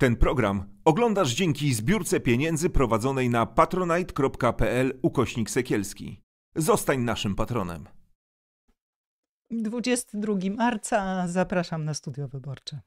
Ten program oglądasz dzięki zbiórce pieniędzy prowadzonej na patronite.pl ukośnik sekielski. Zostań naszym patronem. 22 marca zapraszam na studio wyborcze.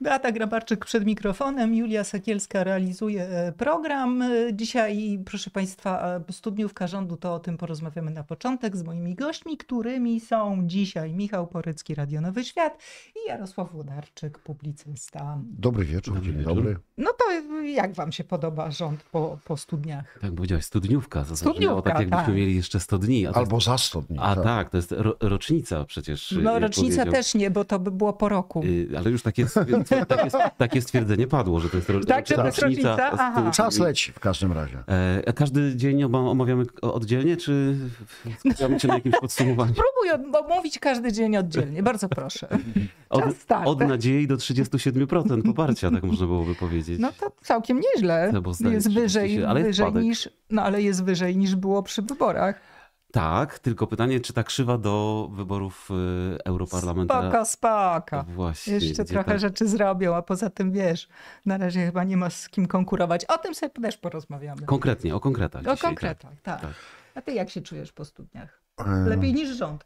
Beata Grabarczyk przed mikrofonem, Julia Sakielska realizuje e, program. E, dzisiaj, proszę Państwa, e, studniówka rządu, to o tym porozmawiamy na początek z moimi gośćmi, którymi są dzisiaj Michał Porycki, Radio Nowy Świat i Jarosław Łodarczyk, publicysta. Dobry wieczór, dobry dzień dobry. No to jak Wam się podoba rząd po, po studniach? Tak powiedziałeś, studniówka. No, studniówka, tak jakbyśmy tak. mieli jeszcze 100 dni. Albo jest... za 100 dni. A tak, tak to jest rocznica przecież. No rocznica też nie, bo to by było po roku. Yy, ale już takie takie, takie stwierdzenie padło, że to jest rocznica. Tak, że to jest rocznica. Czas leci w każdym razie. E, każdy dzień omawiamy oddzielnie, czy skupiamy się na jakimś podsumowaniu? Spróbuj omówić każdy dzień oddzielnie, bardzo proszę. Od, od nadziei do 37% poparcia, tak można byłoby powiedzieć. No to całkiem nieźle. jest wyżej, wyżej niż, no ale jest wyżej niż było przy wyborach. Tak, tylko pytanie, czy ta krzywa do wyborów y, europarlamentarnych. Spoko, spaka. Właśnie, Jeszcze trochę ta... rzeczy zrobią, a poza tym wiesz, na razie chyba nie ma z kim konkurować. O tym sobie też porozmawiamy. Konkretnie, o konkretach. O dzisiaj, konkretach, tak. tak. tak. A ty jak się czujesz po studniach? Lepiej niż rząd.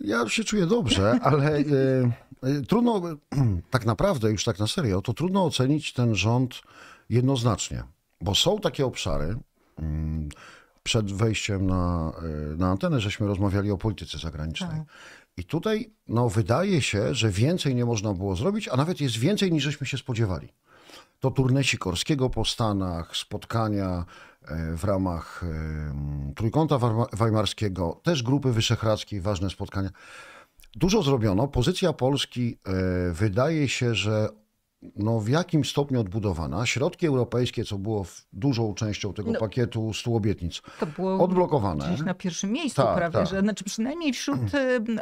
Ja się czuję dobrze, ale e, e, trudno, tak naprawdę, już tak na serio, to trudno ocenić ten rząd jednoznacznie, bo są takie obszary. Mm, przed wejściem na, y, na antenę, żeśmy rozmawiali o polityce zagranicznej. Tak. I tutaj no, wydaje się, że więcej nie można było zrobić, a nawet jest więcej niż żeśmy się spodziewali. To turne Sikorskiego po Stanach, spotkania e, w ramach Trójkąta Weimarskiego, też Grupy Wyszehradzkiej, ważne spotkania. Dużo zrobiono. Pozycja Polski e, wydaje się, że no, w jakim stopniu odbudowana. Środki europejskie, co było dużą częścią tego no, pakietu stu obietnic, to było odblokowane. Gdzieś na pierwszym miejscu tak, prawie, tak. Że, znaczy przynajmniej wśród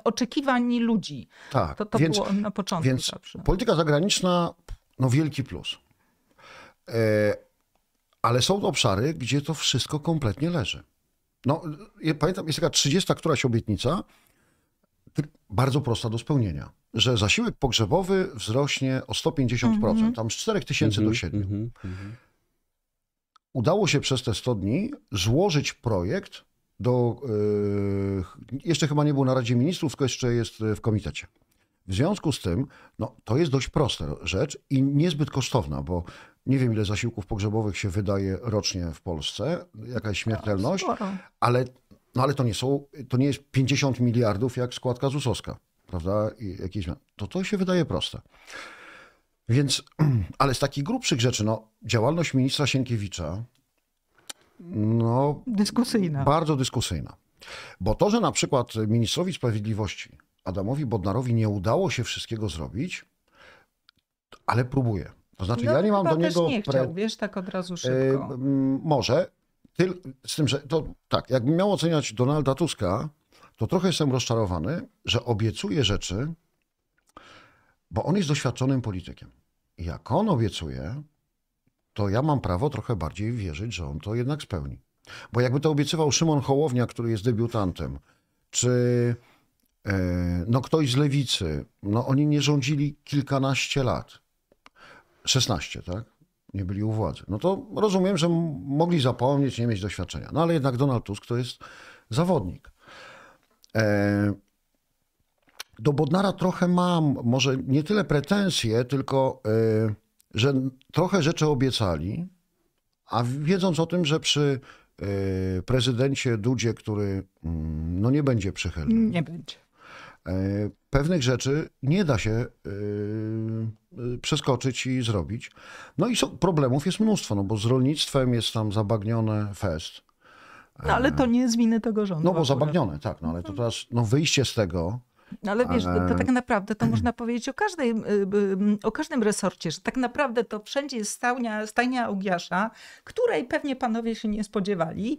oczekiwań ludzi. Tak. To, to więc, było na początku Więc zawsze. polityka zagraniczna, no wielki plus. E, ale są obszary, gdzie to wszystko kompletnie leży. No, pamiętam, jest taka 30 któraś obietnica, bardzo prosta do spełnienia że zasiłek pogrzebowy wzrośnie o 150%, mm-hmm. tam z 4 tysięcy mm-hmm, do 7. Mm-hmm, mhm, mhm. Udało się przez te 100 dni złożyć projekt do. Yy, jeszcze chyba nie był na Radzie Ministrów, tylko jeszcze jest w komitecie. W związku z tym, no, to jest dość prosta rzecz i niezbyt kosztowna, bo nie wiem, ile zasiłków pogrzebowych się wydaje rocznie w Polsce, jaka jest no, śmiertelność, ale, no, ale to, nie są, to nie jest 50 miliardów jak składka ZUS-owska prawda, i jakieś To to się wydaje proste. Więc, ale z takich grubszych rzeczy, no, działalność ministra Sienkiewicza, no... Dyskusyjna. Bardzo dyskusyjna. Bo to, że na przykład ministrowi sprawiedliwości Adamowi Bodnarowi nie udało się wszystkiego zrobić, ale próbuje. To znaczy, no, ja nie mam do niego. Nie chciał, wiesz, tak od razu yy, szybko. może. Z tym, że to tak, jakbym miał oceniać Donalda Tuska, to trochę jestem rozczarowany, że obiecuje rzeczy, bo on jest doświadczonym politykiem. jak on obiecuje, to ja mam prawo trochę bardziej wierzyć, że on to jednak spełni. Bo jakby to obiecywał Szymon Hołownia, który jest debiutantem, czy e, no ktoś z lewicy, no oni nie rządzili kilkanaście lat. 16, tak? Nie byli u władzy. No to rozumiem, że mogli zapomnieć, nie mieć doświadczenia. No ale jednak Donald Tusk to jest zawodnik. E, do Bodnara trochę mam, może nie tyle pretensje, tylko e, że trochę rzeczy obiecali, a wiedząc o tym, że przy e, prezydencie Dudzie, który mm, no nie będzie przychylny. Mm, nie będzie. Pewnych rzeczy nie da się przeskoczyć i zrobić. No i problemów jest mnóstwo, no bo z rolnictwem jest tam zabagnione fest no ale to nie jest winy tego rządu. No bo akurat. zabagnione, tak. No ale to teraz no, wyjście z tego, no ale wiesz, to, to, tak naprawdę to można powiedzieć o, każdej, y, y, o każdym resorcie, że tak naprawdę to wszędzie jest stajnia, stajnia Ogiasza, której pewnie panowie się nie spodziewali,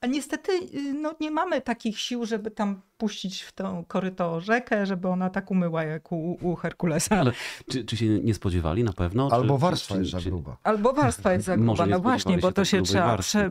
a niestety y, no, nie mamy takich sił, żeby tam puścić w tą koryto rzekę, żeby ona tak umyła jak u, u Herkulesa. Ale czy, czy, się nie spodziewali na pewno? Albo czy, warstwa czy, jest za gruba. Albo warstwa jest za gruba, no właśnie, bo to tak się trzeba... Warstwy,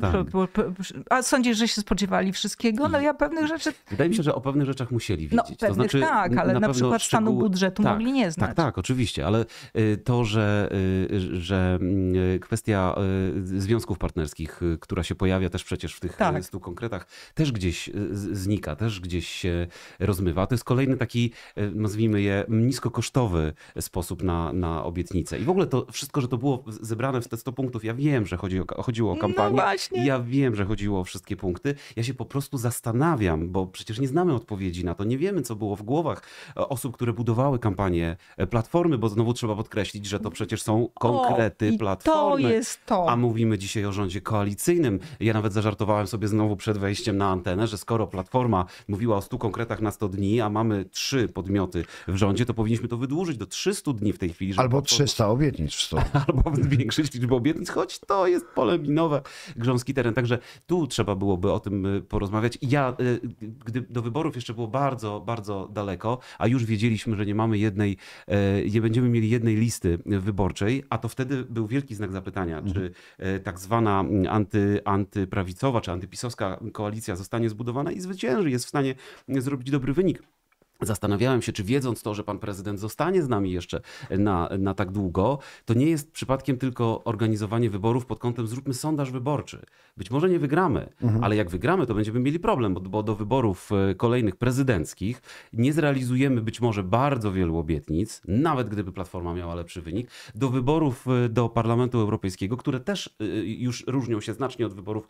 prze... Tak. A sądzisz, że się spodziewali wszystkiego? No ja pewnych znaczy, rzeczy... Wydaje mi się, że o pewnych rzeczach musieli no, wiedzieć. No pewnych to znaczy, tak, ale na, na przykład szczegół... stanu budżetu tak, mogli nie tak, znać. Tak, tak, oczywiście, ale y, to, że, y, że mm, y, kwestia związków partnerskich, która się pojawia też przecież w tych tak. konkretach, też gdzieś znika, też gdzieś się rozmywa. To jest kolejny taki, e, nazwijmy je, niskokosztowy sposób na, na obietnicę. I w ogóle to wszystko, że to było zebrane w te 100 punktów, ja wiem, że chodzi o, chodziło o no kampanię. No właśnie. Ja wiem, że chodziło o wszystkie punkty. Ja się po prostu zastanawiam, bo przecież nie znamy odpowiedzi na to. Nie wiemy, co było w głowach e, osób, które budowały kampanię e, Platformy, bo znowu trzeba podkreślić, że to przecież są konkrety o, Platformy. To jest to. A mówimy dzisiaj o rządzie koalicyjnym. Ja nawet zażartowałem sobie znowu przed wejściem na antenę, że skoro Platforma mówiła o 100 konkretach na 100 dni, a mamy trzy podmioty w rządzie, to powinniśmy to wydłużyć do 300 dni w tej chwili. Albo 300 po... obietnic w 100. Albo zwiększyć liczbę obietnic, choć to jest pole minowe, grząski teren. Także tu trzeba byłoby o tym y, porozmawiać. Ja, y, gdy do wyborów jeszcze było bardzo, bardzo daleko, a już wiedzieliśmy, że nie mamy jednej, y, nie będziemy mieli jednej listy wyborczej, a to wtedy był wielki znak zapytania, czy mhm. tak zwana anty, antyprawicowa czy antypisowska koalicja zostanie zbudowana i zwycięży, jest w stanie zrobić dobry wynik. Zastanawiałem się, czy wiedząc to, że pan prezydent zostanie z nami jeszcze na, na tak długo, to nie jest przypadkiem tylko organizowanie wyborów pod kątem zróbmy sondaż wyborczy. Być może nie wygramy, mhm. ale jak wygramy, to będziemy mieli problem, bo, bo do wyborów e, kolejnych prezydenckich nie zrealizujemy być może bardzo wielu obietnic, nawet gdyby Platforma miała lepszy wynik. Do wyborów e, do Parlamentu Europejskiego, które też e, już różnią się znacznie od wyborów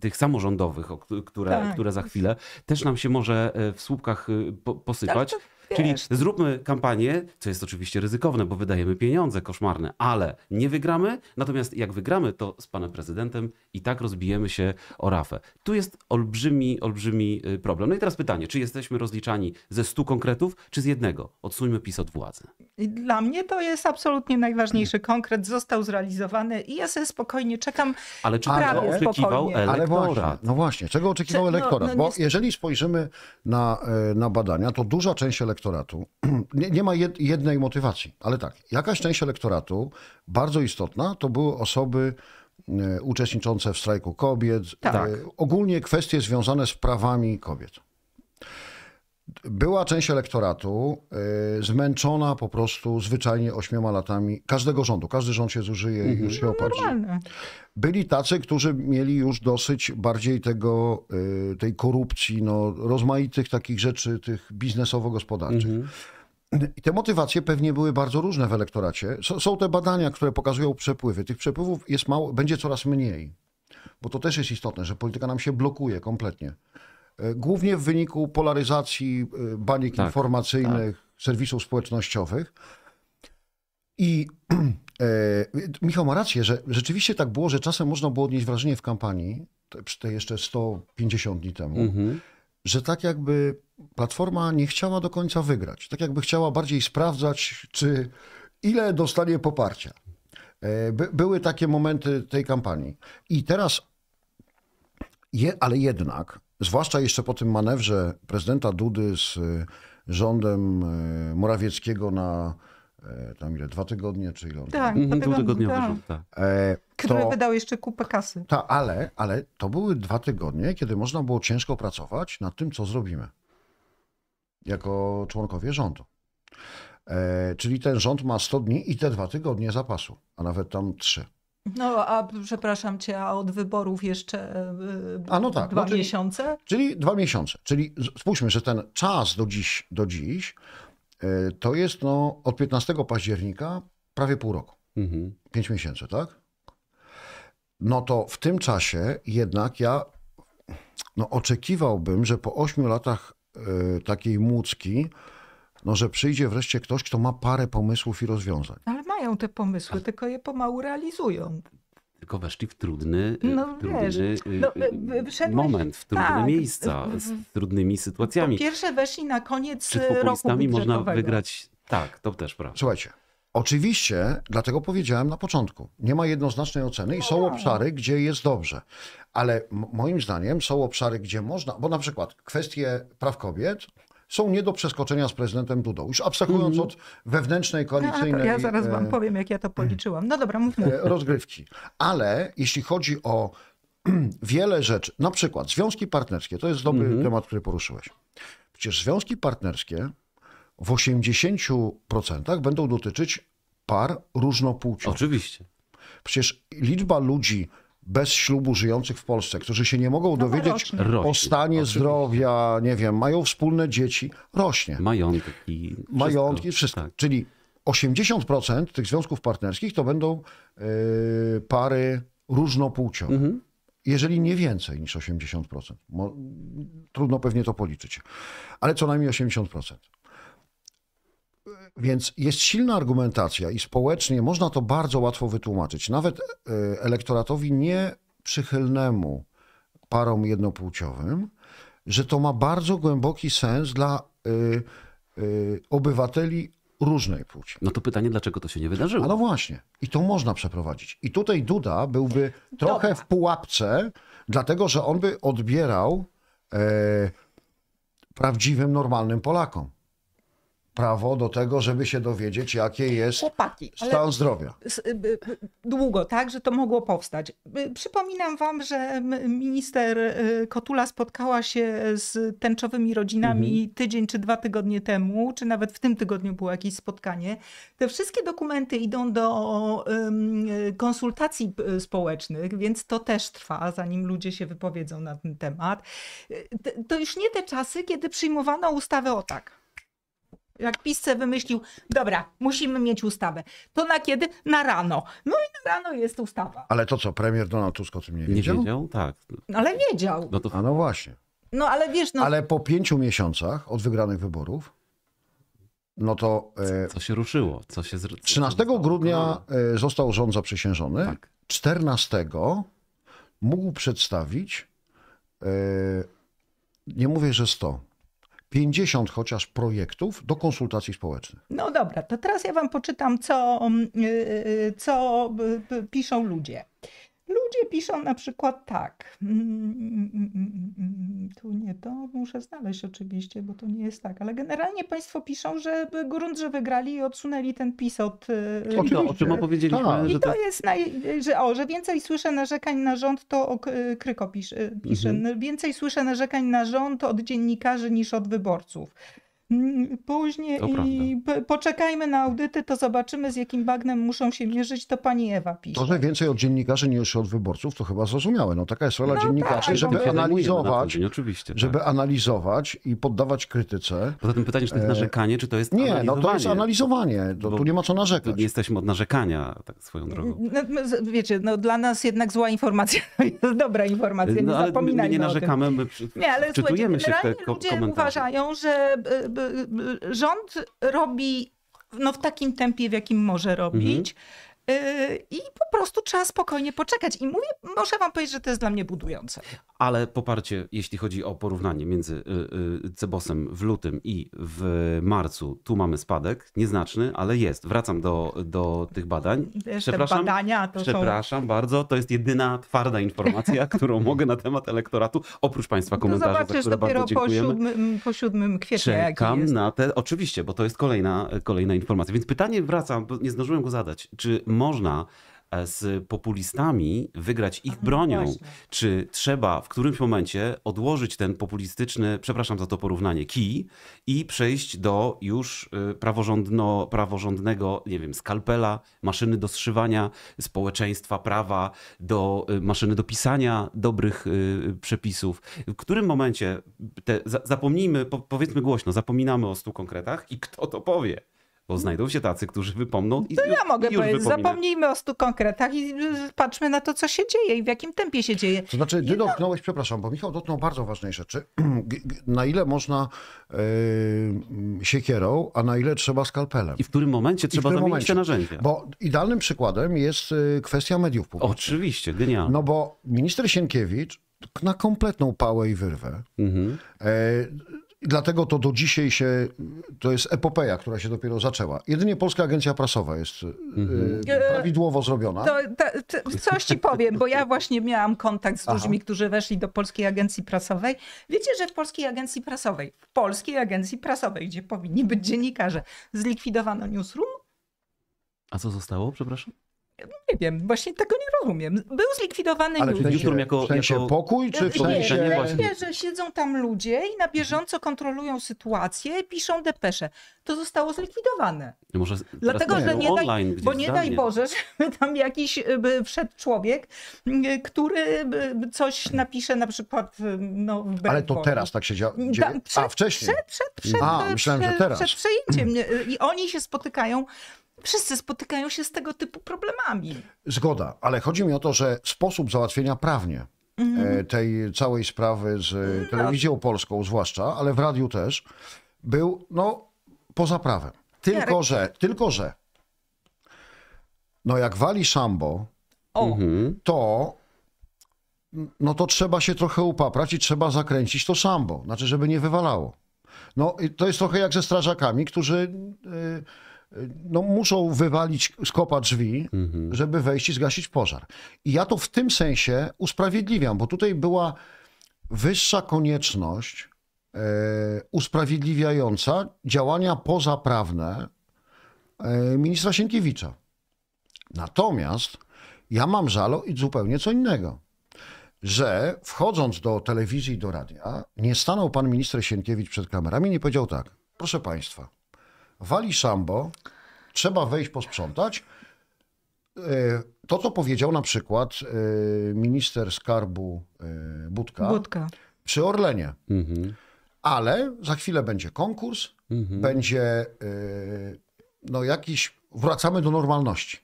tych samorządowych, które, tak. które za chwilę, też nam się może w słupkach posypać. Tak, tak. Czyli zróbmy kampanię, co jest oczywiście ryzykowne, bo wydajemy pieniądze koszmarne, ale nie wygramy. Natomiast jak wygramy, to z panem prezydentem i tak rozbijemy się o rafę. Tu jest olbrzymi, olbrzymi y, problem. No i teraz pytanie, czy jesteśmy rozliczani ze stu konkretów, czy z jednego? Odsuńmy PiS od władzy. Dla mnie to jest absolutnie najważniejszy mhm. konkret. Został zrealizowany i ja sobie spokojnie czekam. Ale czego oczekiwał spokojnie. elektorat? no właśnie, czego oczekiwał Cze, no, elektorat? No, no, bo jeżeli spojrzymy na, y, na badania, to duża część elektoratu elektoratu, nie, nie, ma jednej motywacji, ale tak, jakaś część elektoratu, bardzo istotna, to były osoby e, uczestniczące w strajku kobiet, tak. E, ogólnie kwestie związane z prawami kobiet była część elektoratu y, zmęczona po prostu zwyczajnie ośmioma latami każdego rządu. Każdy rząd się zużyje i mhm. już się no, opatrzy. Byli tacy, którzy mieli już dosyć bardziej tego, y, tej korupcji, no, rozmaitych takich rzeczy, tych biznesowo-gospodarczych. Mhm. I te motywacje pewnie były bardzo różne w elektoracie. są te badania, które pokazują przepływy. Tych przepływów jest mało, będzie coraz mniej. Bo to też jest istotne, że polityka nam się blokuje kompletnie. E, głównie w wyniku polaryzacji e, baniek tak, informacyjnych, tak. serwisów społecznościowych. I e, Michał ma rację, że rzeczywiście tak było, że czasem można było odnieść wrażenie w kampanii, przy tej jeszcze 150 dni temu, mhm. że tak jakby Platforma nie chciała do końca wygrać. Tak jakby chciała bardziej sprawdzać, czy ile dostanie poparcia. E, by, były takie momenty tej kampanii. I teraz, je, ale jednak, zwłaszcza jeszcze po tym manewrze prezydenta Dudy z y, rządem y, Morawieckiego na y, tam ile, dwa tygodnie czy ile? Tak, mhm, dwa tygodnie. Tak. tak. E, Który wydał jeszcze kupę kasy. Ta, ale, ale to były dwa tygodnie, kiedy można było ciężko pracować nad tym, co zrobimy jako członkowie rządu. E, czyli ten rząd ma 100 dni i te dwa tygodnie zapasu, a nawet tam trzy. No a przepraszam cię, a od wyborów jeszcze e, e, a no tak, dwa no, czyli, miesiące? Czyli dwa miesiące. Czyli spójrzmy, że ten czas do dziś, do dziś e, to jest no, od 15 października prawie pół roku. Mhm. Pięć miesięcy, tak? No to w tym czasie jednak ja no, oczekiwałbym, że po ośmiu latach takiej młódzki, no, że przyjdzie wreszcie ktoś, kto ma parę pomysłów i rozwiązań. Ale te pomysły, tylko je pomału realizują tylko weszli w trudny, y, no, w trudny y, no, y, moment, w trudne tak, miejsca, z trudnymi sytuacjami. Po pierwsze weszli na koniec Czy roku można wygrać? Tak, to też prawda. Słuchajcie, oczywiście, dlatego powiedziałem na początku, nie ma jednoznacznej oceny i są no. obszary, gdzie jest dobrze. Ale moim zdaniem są obszary, gdzie można, bo na przykład kwestie praw kobiet są nie do przeskoczenia z prezydentem Dudą. Już abstrahując mm. od wewnętrznej no, koalicyjnej... ja zaraz wam e, powiem, jak ja to policzyłam. No dobra, mówmy. E, rozgrywki. Ale jeśli chodzi o wiele rzeczy, na przykład związki partnerskie, to jest dobry mm. temat, który poruszyłeś. Przecież związki partnerskie w 80% będą dotyczyć par różnopłciowych. Oczywiście. Przecież liczba ludzi bez ślubu żyjących w Polsce, którzy się nie mogą no, dowiedzieć rośnie. o stanie rośnie. zdrowia, nie wiem, mają wspólne dzieci, rośnie. Majątki. Wszystko. wszystko. Tak. Czyli 80% tych związków partnerskich to będą yy, pary różnopłciowe. Mhm. Jeżeli nie więcej niż 80%. Mo trudno pewnie to policzyć, ale co najmniej 80%. Więc jest silna argumentacja i społecznie można to bardzo łatwo wytłumaczyć. Nawet e, elektoratowi nieprzychylnemu parom jednopłciowym, że to ma bardzo głęboki sens dla y, y, obywateli różnej płci. No to pytanie, dlaczego to się nie wydarzyło? A no właśnie. I to można przeprowadzić. I tutaj Duda byłby trochę Dobra. w pułapce, dlatego że on by odbierał y, prawdziwym, normalnym Polakom prawo do tego, żeby się dowiedzieć, jakie jest Chłopaki, stan zdrowia. Y, długo, tak, że to mogło powstać. Y, przypominam wam, że minister y, Kotula spotkała się z tęczowymi rodzinami mhm. tydzień czy dwa tygodnie temu, czy nawet w tym tygodniu było jakieś spotkanie. Te wszystkie dokumenty idą do konsultacji społecznych, więc to też trwa, zanim ludzie się wypowiedzą na ten temat. To już nie te czasy, kiedy przyjmowano ustawę o tak. Jak pisce wymyślił, dobra, musimy mieć ustawę. To na kiedy? Na rano. No i na rano jest ustawa. Ale to co, premier Donald Tusk o tym nie wiedział? Nie wiedział, tak. Ale wiedział. No to... A no właśnie. No ale wiesz, no... Ale po pięciu miesiącach od wygranych wyborów, no to... E... Co, co się ruszyło? Co się... Co 13 grudnia no. e, został rząd zaprzysiężony. Tak. 14 mógł przedstawić, e... nie mówię, że 100, 50 chociaż projektów do konsultacji społecznych. No dobra, to teraz ja Wam poczytam, co, mm, y, y, co y, piszą ludzie. Ludzie piszą na przykład tak. Mm, mm, mm, tu nie to, muszę znaleźć oczywiście, bo to nie jest tak, ale generalnie Państwo piszą, że grunt, że wygrali i odsunęli ten PiS od. Y, oczywiście. O czym tak. opowiedzieliśmy. Tak. I to, to tak- jest, naj... że, o, że więcej słyszę narzekań na rząd, to o y, Kryko pisze. Y, pisze. Mhm. Więcej słyszę narzekań na rząd od dziennikarzy niż od wyborców. Mm, później i poczekajmy na audyty, to zobaczymy z jakim bagnem muszą się mierzyć, to pani Ewa pisze. Trochę więcej od dziennikarzy niż od wyborców, to chyba zrozumiałe. No taka jest rola no tak, dziennikarzy, tak, żeby no, analizować, żeby tak. analizować i poddawać krytyce. Poza tym pytanie, czy to jest e, narzekanie, czy to jest Nie, no to jest analizowanie, to, tu nie ma co narzekać. Nie jesteśmy od narzekania tak swoją drogą. Mm, no, no, wiecie, no dla nas jednak zła informacja jest dobra informacja, no, nie ale zapominajmy my nie narzekamy, my nie, ale czytujemy się w te ko- ludzie komentarze. uważają, że e, e, Y, y, y, rząd robi no, w takim tempie, w jakim może robić. Mhm. Yy, I po prostu trzeba spokojnie poczekać. I mówię, muszę wam powiedzieć, że to jest dla mnie budujące. Ale poparcie, jeśli chodzi o porównanie między y, y, Cebosem w lutym i w marcu, tu mamy spadek, nieznaczny, ale jest. Wracam do, do tych badań. przepraszam, badania to przepraszam są... bardzo, to jest jedyna twarda informacja, którą mogę na temat elektoratu, oprócz Państwa no komentarzy, zobaczysz, za które dopiero bardzo dziękujemy. Mm, po 7, po 7 kwietnia. Czekam na te, oczywiście, bo to jest kolejna, kolejna informacja. Więc pytanie wracam, bo nie zdążyłem go zadać. Czy można e, z populistami wygrać ich no bronią? Właśnie. Czy trzeba w którymś momencie odłożyć ten populistyczny, przepraszam za to porównanie, kij i przejść do już y, praworządno, praworządnego, nie wiem, skalpela, maszyny do zszywania społeczeństwa, prawa, do y, maszyny do pisania dobrych y, przepisów? W którym momencie te, zapomnijmy, powiedzmy głośno, zapominamy o stu konkretach i kto to powie? Bo znajdą się tacy, którzy wypomną i To ja mogę powiedzieć, zapomnijmy o stu konkretach i patrzmy na to, co się dzieje i w jakim tempie się dzieje. To znaczy, ty no. dotknąłeś, przepraszam, bo Michał dotknął bardzo ważnej rzeczy. na ile można yy, siekierą, a na ile trzeba skalpelem. I w którym momencie trzeba którym zamienić momencie? te narzędzia. Bo idealnym przykładem jest e, kwestia mediów publicznych. Oczywiście, genialne. No bo minister Sienkiewicz na kompletną pałę i wyrwę. Mhm. E, i dlatego to do dzisiaj się, to jest epopeja, która się dopiero zaczęła. Jedynie Polska Agencja Prasowa jest y, mhm. Y, prawidłowo zrobiona. To, to, to, coś ci powiem, bo ja właśnie miałam kontakt z ludźmi, Aha. którzy weszli do Polskiej Agencji Prasowej. Wiecie, że w Polskiej Agencji Prasowej, w Polskiej Agencji Prasowej, gdzie powinni być dziennikarze, zlikwidowano newsroom? A co zostało, przepraszam? Nie wiem, właśnie tego nie rozumiem. Był zlikwidowany Ale już. Jutrum jako, w sensie jako... pokój, czy w sensie... Nie, nie, nie, że siedzą tam ludzie i na bieżąco kontrolują sytuację, piszą depesze to zostało zlikwidowane. No może Dlatego, że nie online, daj, bo nie daj Boże, żeby tam jakiś by wszedł człowiek, y, który y, coś napisze na przykład y, no, Ale to teraz tak się dzieje. Da, przed, A, wcześniej. Przed, przed, przed, A, przed, myślałem, że teraz. przed przejęciem. I oni się spotykają wszyscy spotykają się z tego typu problemami. Zgoda, ale chodzi mi o to, że sposób załatwienia prawnie mm. tej całej sprawy z no. telewizją polską, zwłaszcza, ale w radiu też, był no, poza prawem. Tylko, Jarek. że, tylko, że no jak wali szambo, o. to no to trzeba się trochę upaprać i trzeba zakręcić to szambo, znaczy żeby nie wywalało. No to jest trochę jak ze strażakami, którzy yy, no, muszą wywalić z kopa drzwi, mhm. żeby wejść i zgasić pożar. I ja to w tym sensie usprawiedliwiam, bo tutaj była wyższa konieczność E, usprawiedliwiająca działania pozaprawne e, ministra Sienkiewicza. Natomiast ja mam żalo i zupełnie co innego. Że wchodząc do telewizji i do radia, nie stanął pan minister Sienkiewicz przed kamerami i nie powiedział tak. Proszę państwa, wali szambo, trzeba wejść posprzątać. E, to, co powiedział na przykład minister skarbu Budka, Budka. przy Orlenie. Mhm ale za chwilę będzie konkurs, mhm. będzie y, no jakiś, wracamy do normalności.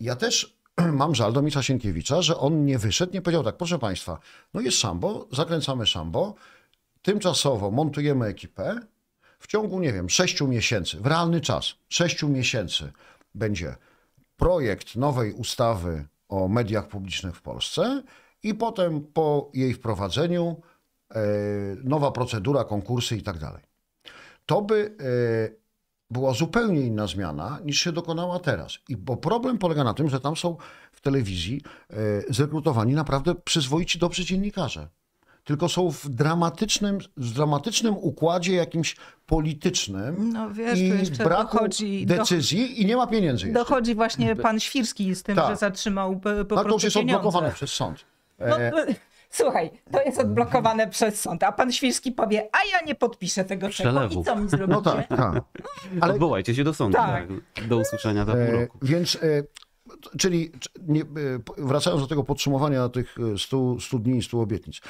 Ja też mam żal do Micha Sienkiewicza, że on nie wyszedł, nie powiedział tak, proszę Państwa, no jest szambo, zakręcamy szambo, tymczasowo montujemy ekipę, w ciągu, nie wiem, sześciu miesięcy, w realny czas, sześciu miesięcy będzie projekt nowej ustawy o mediach publicznych w Polsce i potem po jej wprowadzeniu E, nowa procedura, konkursy i tak dalej. To by e, była zupełnie inna zmiana niż się dokonała teraz. I bo problem polega na tym, że tam są w telewizji e, zrekrutowani naprawdę przyzwoici dobrzy dziennikarze. Tylko są w dramatycznym, w dramatycznym układzie jakimś politycznym no, wiesz, i braku dochodzi, decyzji do... i nie ma pieniędzy. Jeszcze. Dochodzi właśnie pan Świrski z tym, że tak. zatrzymał po, prostu tak, to już jest odblokowane przez sąd. No, słuchaj, to jest odblokowane przez sąd, a pan Świrski powie, a ja nie podpiszę tego Przelewu. czeku i co mi no zrobicie? No tak, tak. Ale... Odwołajcie się do sądu. Tak. Tak. Do usłyszenia za e, pół roku. E, więc e, czyli nie, e, wracając do tego podsumowania tych 100, e, 100 dni i 100 obietnic.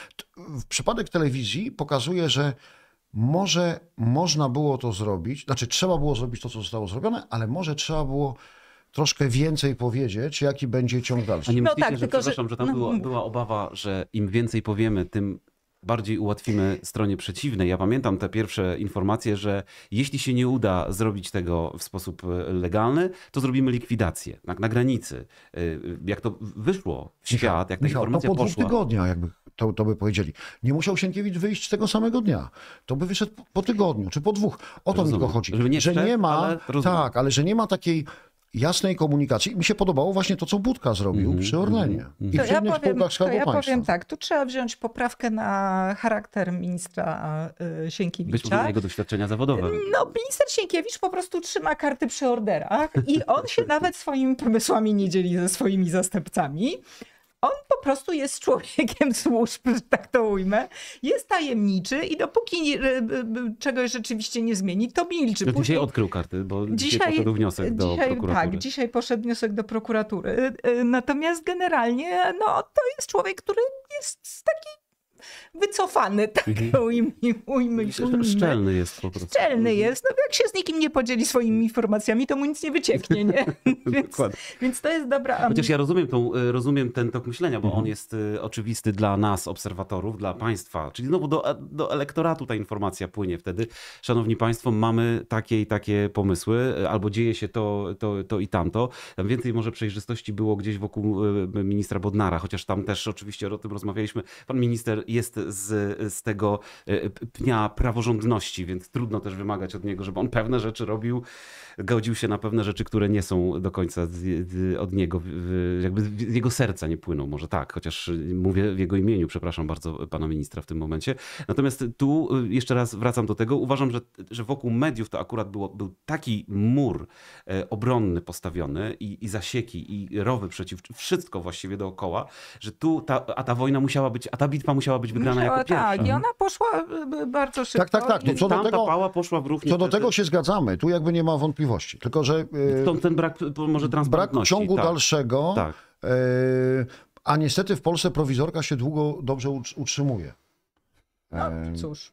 Przypadek telewizji pokazuje, że może można było to zrobić, znaczy trzeba było zrobić to, co zostało zrobione, ale może trzeba było troszkę więcej powiedzieć, jaki będzie ciąg dalszy. A nie myślicie, no tak, że, tylko, przepraszam, że tam no... była, była obawa, że im więcej powiemy, tym bardziej ułatwimy stronie przeciwnej. Ja pamiętam te pierwsze informacje, że jeśli się nie uda zrobić tego w sposób e, legalny, to zrobimy likwidację na, na granicy. E, jak to wyszło w świat, jak ta Michał, informacja to po dwóch tygodniach jakby to, to by powiedzieli. Nie musiał Sienkiewicz wyjść tego samego dnia. To by wyszedł po tygodniu, czy po dwóch. O to rozumiem. mi tylko chodzi. nie że nie ma, ale tak, ale że nie ma takiej jasnej komunikacji. Mi się podobało właśnie to, co Budka zrobił mm -hmm, przy Orlenie mm -hmm. i to w ja powiem, ja Państwa. powiem tak, tu trzeba wziąć poprawkę na charakter ministra e, Sienkiewicza. Być jego doświadczenia zawodowe. No, minister Sienkiewicz po prostu trzyma karty przy orderach i on się nawet swoimi pomysłami nie dzieli ze swoimi zastępcami. On po prostu jest człowiekiem służb, że tak to ujmę. Jest tajemniczy i dopóki e, e, czegoś rzeczywiście nie zmieni, to milczy. No, Później... Dzisiaj odkrył karty, bo dzisiaj, dzisiaj poszedł wniosek do dzisiaj, prokuratury. Tak, dzisiaj poszedł wniosek do prokuratury. E, natomiast generalnie no, to jest człowiek, który jest z takiej wycofany, tak mhm. ujmij, ujmij, Szczelny jest po prostu. Szczelny mhm. jest, no jak się z nikim nie podzieli swoimi informacjami, to mu nic nie wycieknie, nie? więc, więc to jest dobra... Chociaż ja rozumiem, tą, e, rozumiem ten tok myślenia, bo mhm. on jest e, oczywisty dla nas, obserwatorów, dla państwa, czyli znowu do, e, do elektoratu ta informacja płynie wtedy. Szanowni państwo, mamy takie i takie pomysły, albo dzieje się to, to, to i tamto. Tam więcej może przejrzystości było gdzieś wokół ministra Bodnara, chociaż tam też oczywiście o tym rozmawialiśmy. Pan minister jest z, z tego e, pnia praworządności, więc trudno też wymagać od niego, żeby on pewne rzeczy robił, godził się na pewne rzeczy, które nie są do końca od niego, jakby z jego serca nie płyną, może tak, chociaż mówię w jego imieniu, przepraszam bardzo pana ministra w tym momencie. Natomiast tu e, jeszcze raz wracam do tego, uważam, że, że wokół mediów to akurat było, był taki mur e, obronny postawiony i, i zasieki i rowy przeciw wszystko właściwie dookoła, że tu ta, a ta wojna musiała być, a ta bitwa musiała być być wygrana jako tak, pierwsza. Tak, i ona poszła e, bardzo tak, szybko. Tak, tak, tak. No co do tego, pała poszła w ruch Co do tego się zgadzamy. Tu jakby nie ma wątpliwości. Tylko, że... Stąd e, ten brak może transparentności. Brak ciągu tak. dalszego... Tak. E, a niestety w Polsce prowizorka się długo dobrze utrzymuje. No cóż.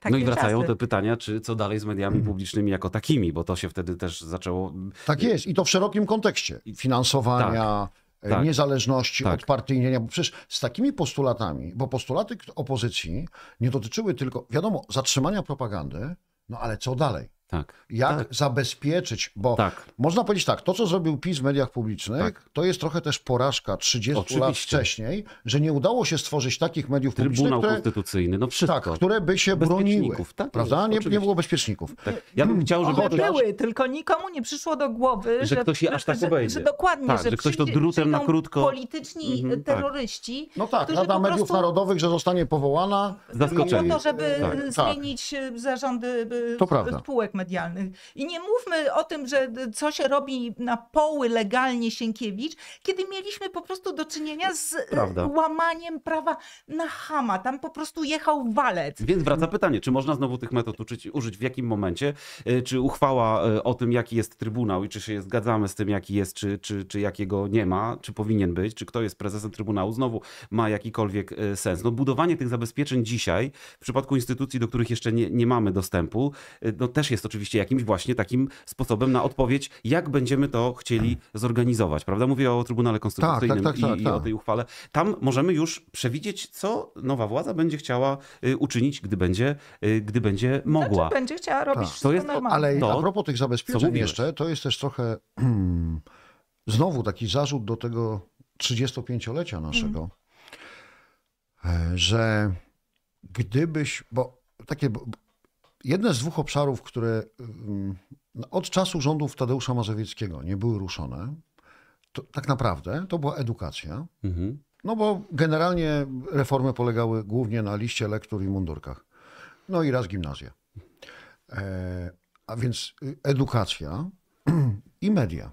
Takie no i wracają czasy. te pytania, czy co dalej z mediami hmm. publicznymi jako takimi, bo to się wtedy też zaczęło. Tak jest, i to w szerokim kontekście finansowania. Tak tak. E, niezależności tak. od partyjnienia, bo przecież z takimi postulatami, bo postulaty opozycji nie dotyczyły tylko, wiadomo, zatrzymania propagandy, no ale co dalej? Tak, jak tak. zabezpieczyć, bo tak. można powiedzieć tak, to co zrobił PiS w mediach publicznych, tak. to jest trochę też porażka 30 Oczywiście. lat wcześniej, że nie udało się stworzyć takich mediów Trybunał publicznych, które, konstytucyjny, no wszystko. Tak, które by się broniły, tak prawda? Jest, nie, nie, było bezpieczników. Tak, ja bym chciał, żeby... One były, tylko nikomu nie przyszło do głowy, że, że ktoś je aż tak że, obejdzie. Że, że dokładnie, tak, że, że ktoś to drutem na krótko... polityczni mhm, tak. terroryści, No tak, Rada Mediów prostu... Narodowych, że zostanie powołana... Zaskoczenie. Po to, żeby zmienić e, zarządy e, to spółek medialnych. I nie mówmy o tym, że y, co się robi na poły legalnie Sienkiewicz, kiedy mieliśmy po prostu do czynienia z y, Prawda. łamaniem prawa na hama. Tam po prostu jechał walec. Więc wraca pytanie, czy można znowu tych metod uczyć, użyć w jakim momencie? Y, czy uchwała o tym, jaki jest Trybunał i czy się zgadzamy z tym, jaki jest, czy, czy, czy jakiego nie ma, czy powinien być, czy kto jest prezesem Trybunału, znowu ma jakikolwiek sens. No budowanie tych zabezpieczeń dzisiaj, w przypadku instytucji, do których jeszcze nie, nie mamy dostępu, no też jest jest oczywiście jakimś właśnie takim sposobem na odpowiedź, jak będziemy to chcieli zorganizować, prawda? Mówię o Trybunale tak, tak, Konstytucyjnym tak, tak, tak, i, i, tak. o tej uchwale. Tam możemy już przewidzieć, co nowa władza będzie chciała y, uczynić, gdy będzie, y, gdy będzie mogła. Znaczy, będzie chciała robić tak. to jest, normalnie. Ale to, a propos tych zabezpieczeń jeszcze, to jest też trochę znowu taki zarzut do tego 35-lecia naszego, mm. e, że gdybyś, bo takie jedne z dwóch obszarów, które no, od czasu rządów Tadeusza Mazowieckiego nie były ruszone, to, tak naprawdę to była edukacja. Mhm. No bo generalnie reformy polegały głównie na liście lektur i mundurkach. No i raz gimnazja. E, a więc y, edukacja i media.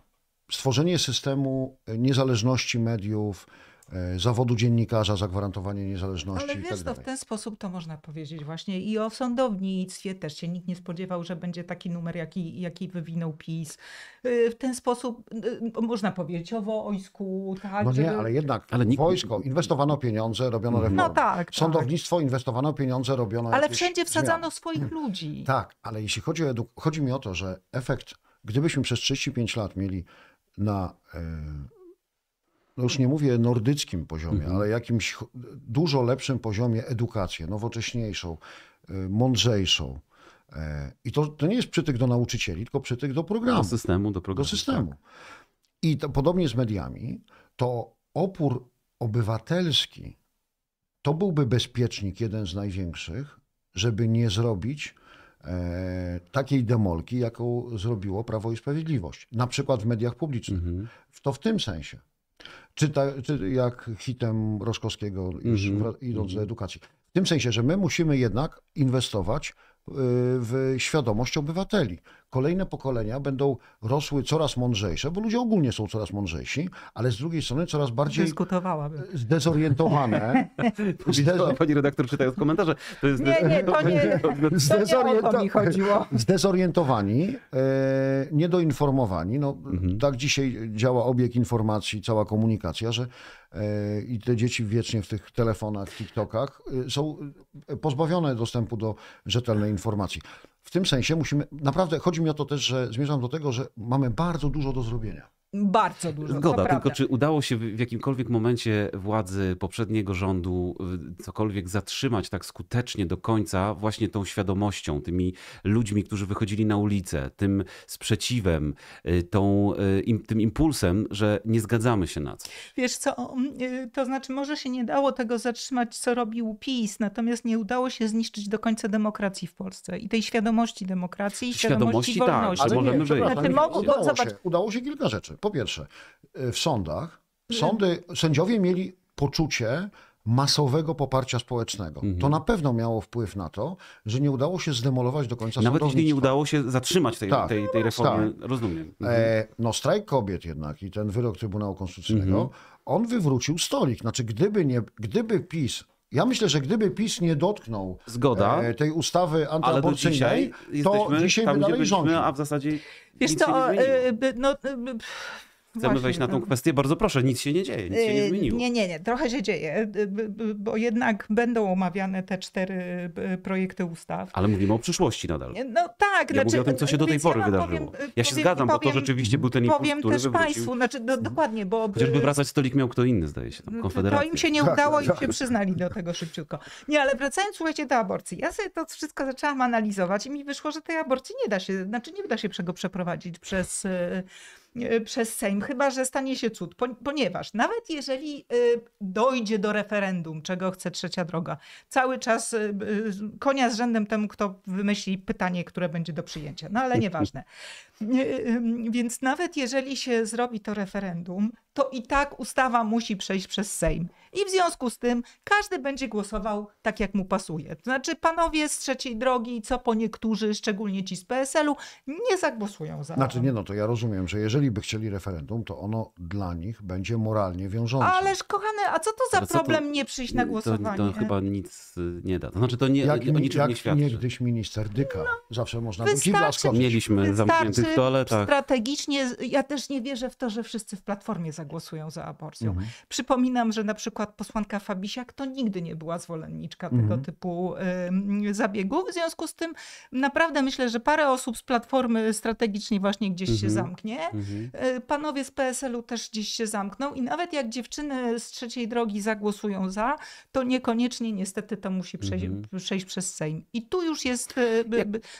Stworzenie systemu niezależności mediów, E, zawodu dziennikarza, zagwarantowanie niezależności. Ale wiesz, to tak w ten sposób to można powiedzieć właśnie i o sądownictwie też się nikt nie spodziewał, że będzie taki numer, jaki, jaki wywinął PiS. Y, w ten sposób y, można powiedzieć o wojsku. Tak, no nie, żeby... ale jednak ale nikt... wojsko, inwestowano pieniądze, robiono mhm. reformy. No tak, tak. Sądownictwo, tak. inwestowano pieniądze, robiono Ale wszędzie wsadzano zmiany. swoich ludzi. Tak, ale jeśli chodzi o chodzi mi o to, że efekt, gdybyśmy przez 35 lat mieli na... Yy no już nie mówię nordyckim poziomie, mhm. ale jakimś dużo lepszym poziomie edukację, nowocześniejszą, e, mądrzejszą. E, I to, to nie jest przytyk do nauczycieli, tylko przytyk do programu. Do systemu, do programu. Do systemu. Tak. I to, podobnie z mediami, to opór obywatelski to byłby bezpiecznik jeden z największych, żeby nie zrobić e, takiej demolki, jaką zrobiło Prawo i Sprawiedliwość. Na przykład w mediach publicznych. Mhm. To w tym sensie. Czy, ta, czy jak hitem Roszkowskiego, już mm-hmm. idąc do mhm. edukacji. W tym sensie, że my musimy jednak inwestować y, w świadomość obywateli kolejne pokolenia będą rosły coraz mądrzejsze, bo ludzie ogólnie są coraz mądrzejsi, ale z drugiej strony coraz bardziej Dyskutowałabym. zdezorientowane. Zdezor... Pani redaktor czytając komentarze. To jest nie, nie, to nie, to nie mi chodziło. Zdezorientowani, e, niedoinformowani. No, mhm. Tak dzisiaj działa obieg informacji, cała komunikacja, że e, i te dzieci wiecznie w tych telefonach, TikTokach e, są pozbawione dostępu do rzetelnej informacji w tym sensie musimy, naprawdę chodzi mi o to też, że zmierzam do tego, że mamy bardzo dużo do zrobienia. Bardzo dużo. Zgoda, tylko czy udało się w jakimkolwiek momencie władzy poprzedniego rządu cokolwiek zatrzymać tak skutecznie do końca właśnie tą świadomością, tymi ludźmi, którzy wychodzili na ulicę, tym sprzeciwem, y, tą, y, tym impulsem, że nie zgadzamy się na coś? Wiesz co, y, to znaczy może się nie dało tego zatrzymać, co robił PiS, natomiast nie udało się zniszczyć do końca demokracji w Polsce i tej świadomości demokracji i świadomości, świadomości tak, wolności. Tak, ale możemy nie, na Znaczy, udało, się, udało się kilka rzeczy po pierwsze, e, w sądach mhm. sądy, sędziowie mieli poczucie masowego poparcia społecznego. Mhm. To na pewno miało wpływ na to, że nie udało się zdemolować do końca Nawet jeśli nie udało się zatrzymać tej, tak, tej, tej reformy, tak. rozumiem. E, mhm. E, no strajk kobiet jednak i ten wyrok Trybunału Konstytucyjnego, mhm. on wywrócił stolik. Znaczy gdyby, nie, gdyby PiS ja myślę, że gdyby PiS nie dotknął Zgoda, e, tej ustawy antyaborcyjnej, dzisiaj to dzisiaj tam, by dalej byśmy, rządził. A w zasadzie Wiesz e, e, no, Chcemy wejść na tą no. kwestię. Bardzo proszę, nic się nie dzieje, nic się nie yy, zmieniło. Nie, nie, nie, trochę się dzieje, y, y, y, bo jednak będą omawiane te cztery projekty ustaw. Ale mówimy o przyszłości nadal. No tak. Ja znaczy, mówię o znaczy, tym, co się do tej pory ja wydarzyło. Powiem, ja się powiem, zgadzam, powiem, bo to rzeczywiście był ten impuls, Powiem który też wywrócił. Państwu, znaczy no, mhm. dokładnie, bo... Chociażby wracać stolik miał kto inny, zdaje się, tam, To im się nie tak, udało i tak. się przyznali do tego szybciutko. Nie, ale wracając, słuchajcie, do aborcji. Ja sobie to wszystko zaczęłam analizować i mi wyszło, że tej aborcji nie da się, znaczy nie da się przeprowadzić przez E, przez Sejm, chyba że stanie się cud, ponieważ nawet jeżeli e, dojdzie do referendum, czego chce trzecia droga, cały czas e, konia z rzędem temu, kto wymyśli pytanie, które będzie do przyjęcia, no ale nieważne. Więc nawet jeżeli się zrobi to referendum, to i tak ustawa musi przejść przez Sejm i w związku z tym każdy będzie głosował tak, jak mu pasuje. To znaczy panowie z trzeciej drogi, co po niektórzy, szczególnie ci z PSL-u, nie zagłosują za. Znaczy nie, no to ja rozumiem, że jeżeli by chcieli referendum, to ono dla nich będzie moralnie wiążące. Ależ kochane, a co to za co problem to, nie przyjść na głosowanie? To, to, chyba nic y, nie da. To znaczy to nie, jak, o niczym jak nie świadczy. niegdyś minister Dyka. No, Zawsze można wystarczy, było Mieliśmy zamkniętych toaletach. strategicznie, ja też nie wierzę w to, że wszyscy w Platformie zagłosują za aborcją. Mhm. Przypominam, że na przykład przykład posłanka Fabisiak to nigdy nie była zwolenniczka mhm. tego typu y, zabiegów. W związku z tym naprawdę myślę, że parę osób z Platformy strategicznej właśnie gdzieś mhm. się zamknie. Y, panowie z PSL-u też gdzieś się zamkną i nawet jak dziewczyny z trzeciej drogi zagłosują za, to niekoniecznie niestety to musi przejść, mhm. przejść przez Sejm. I tu już jest... Y,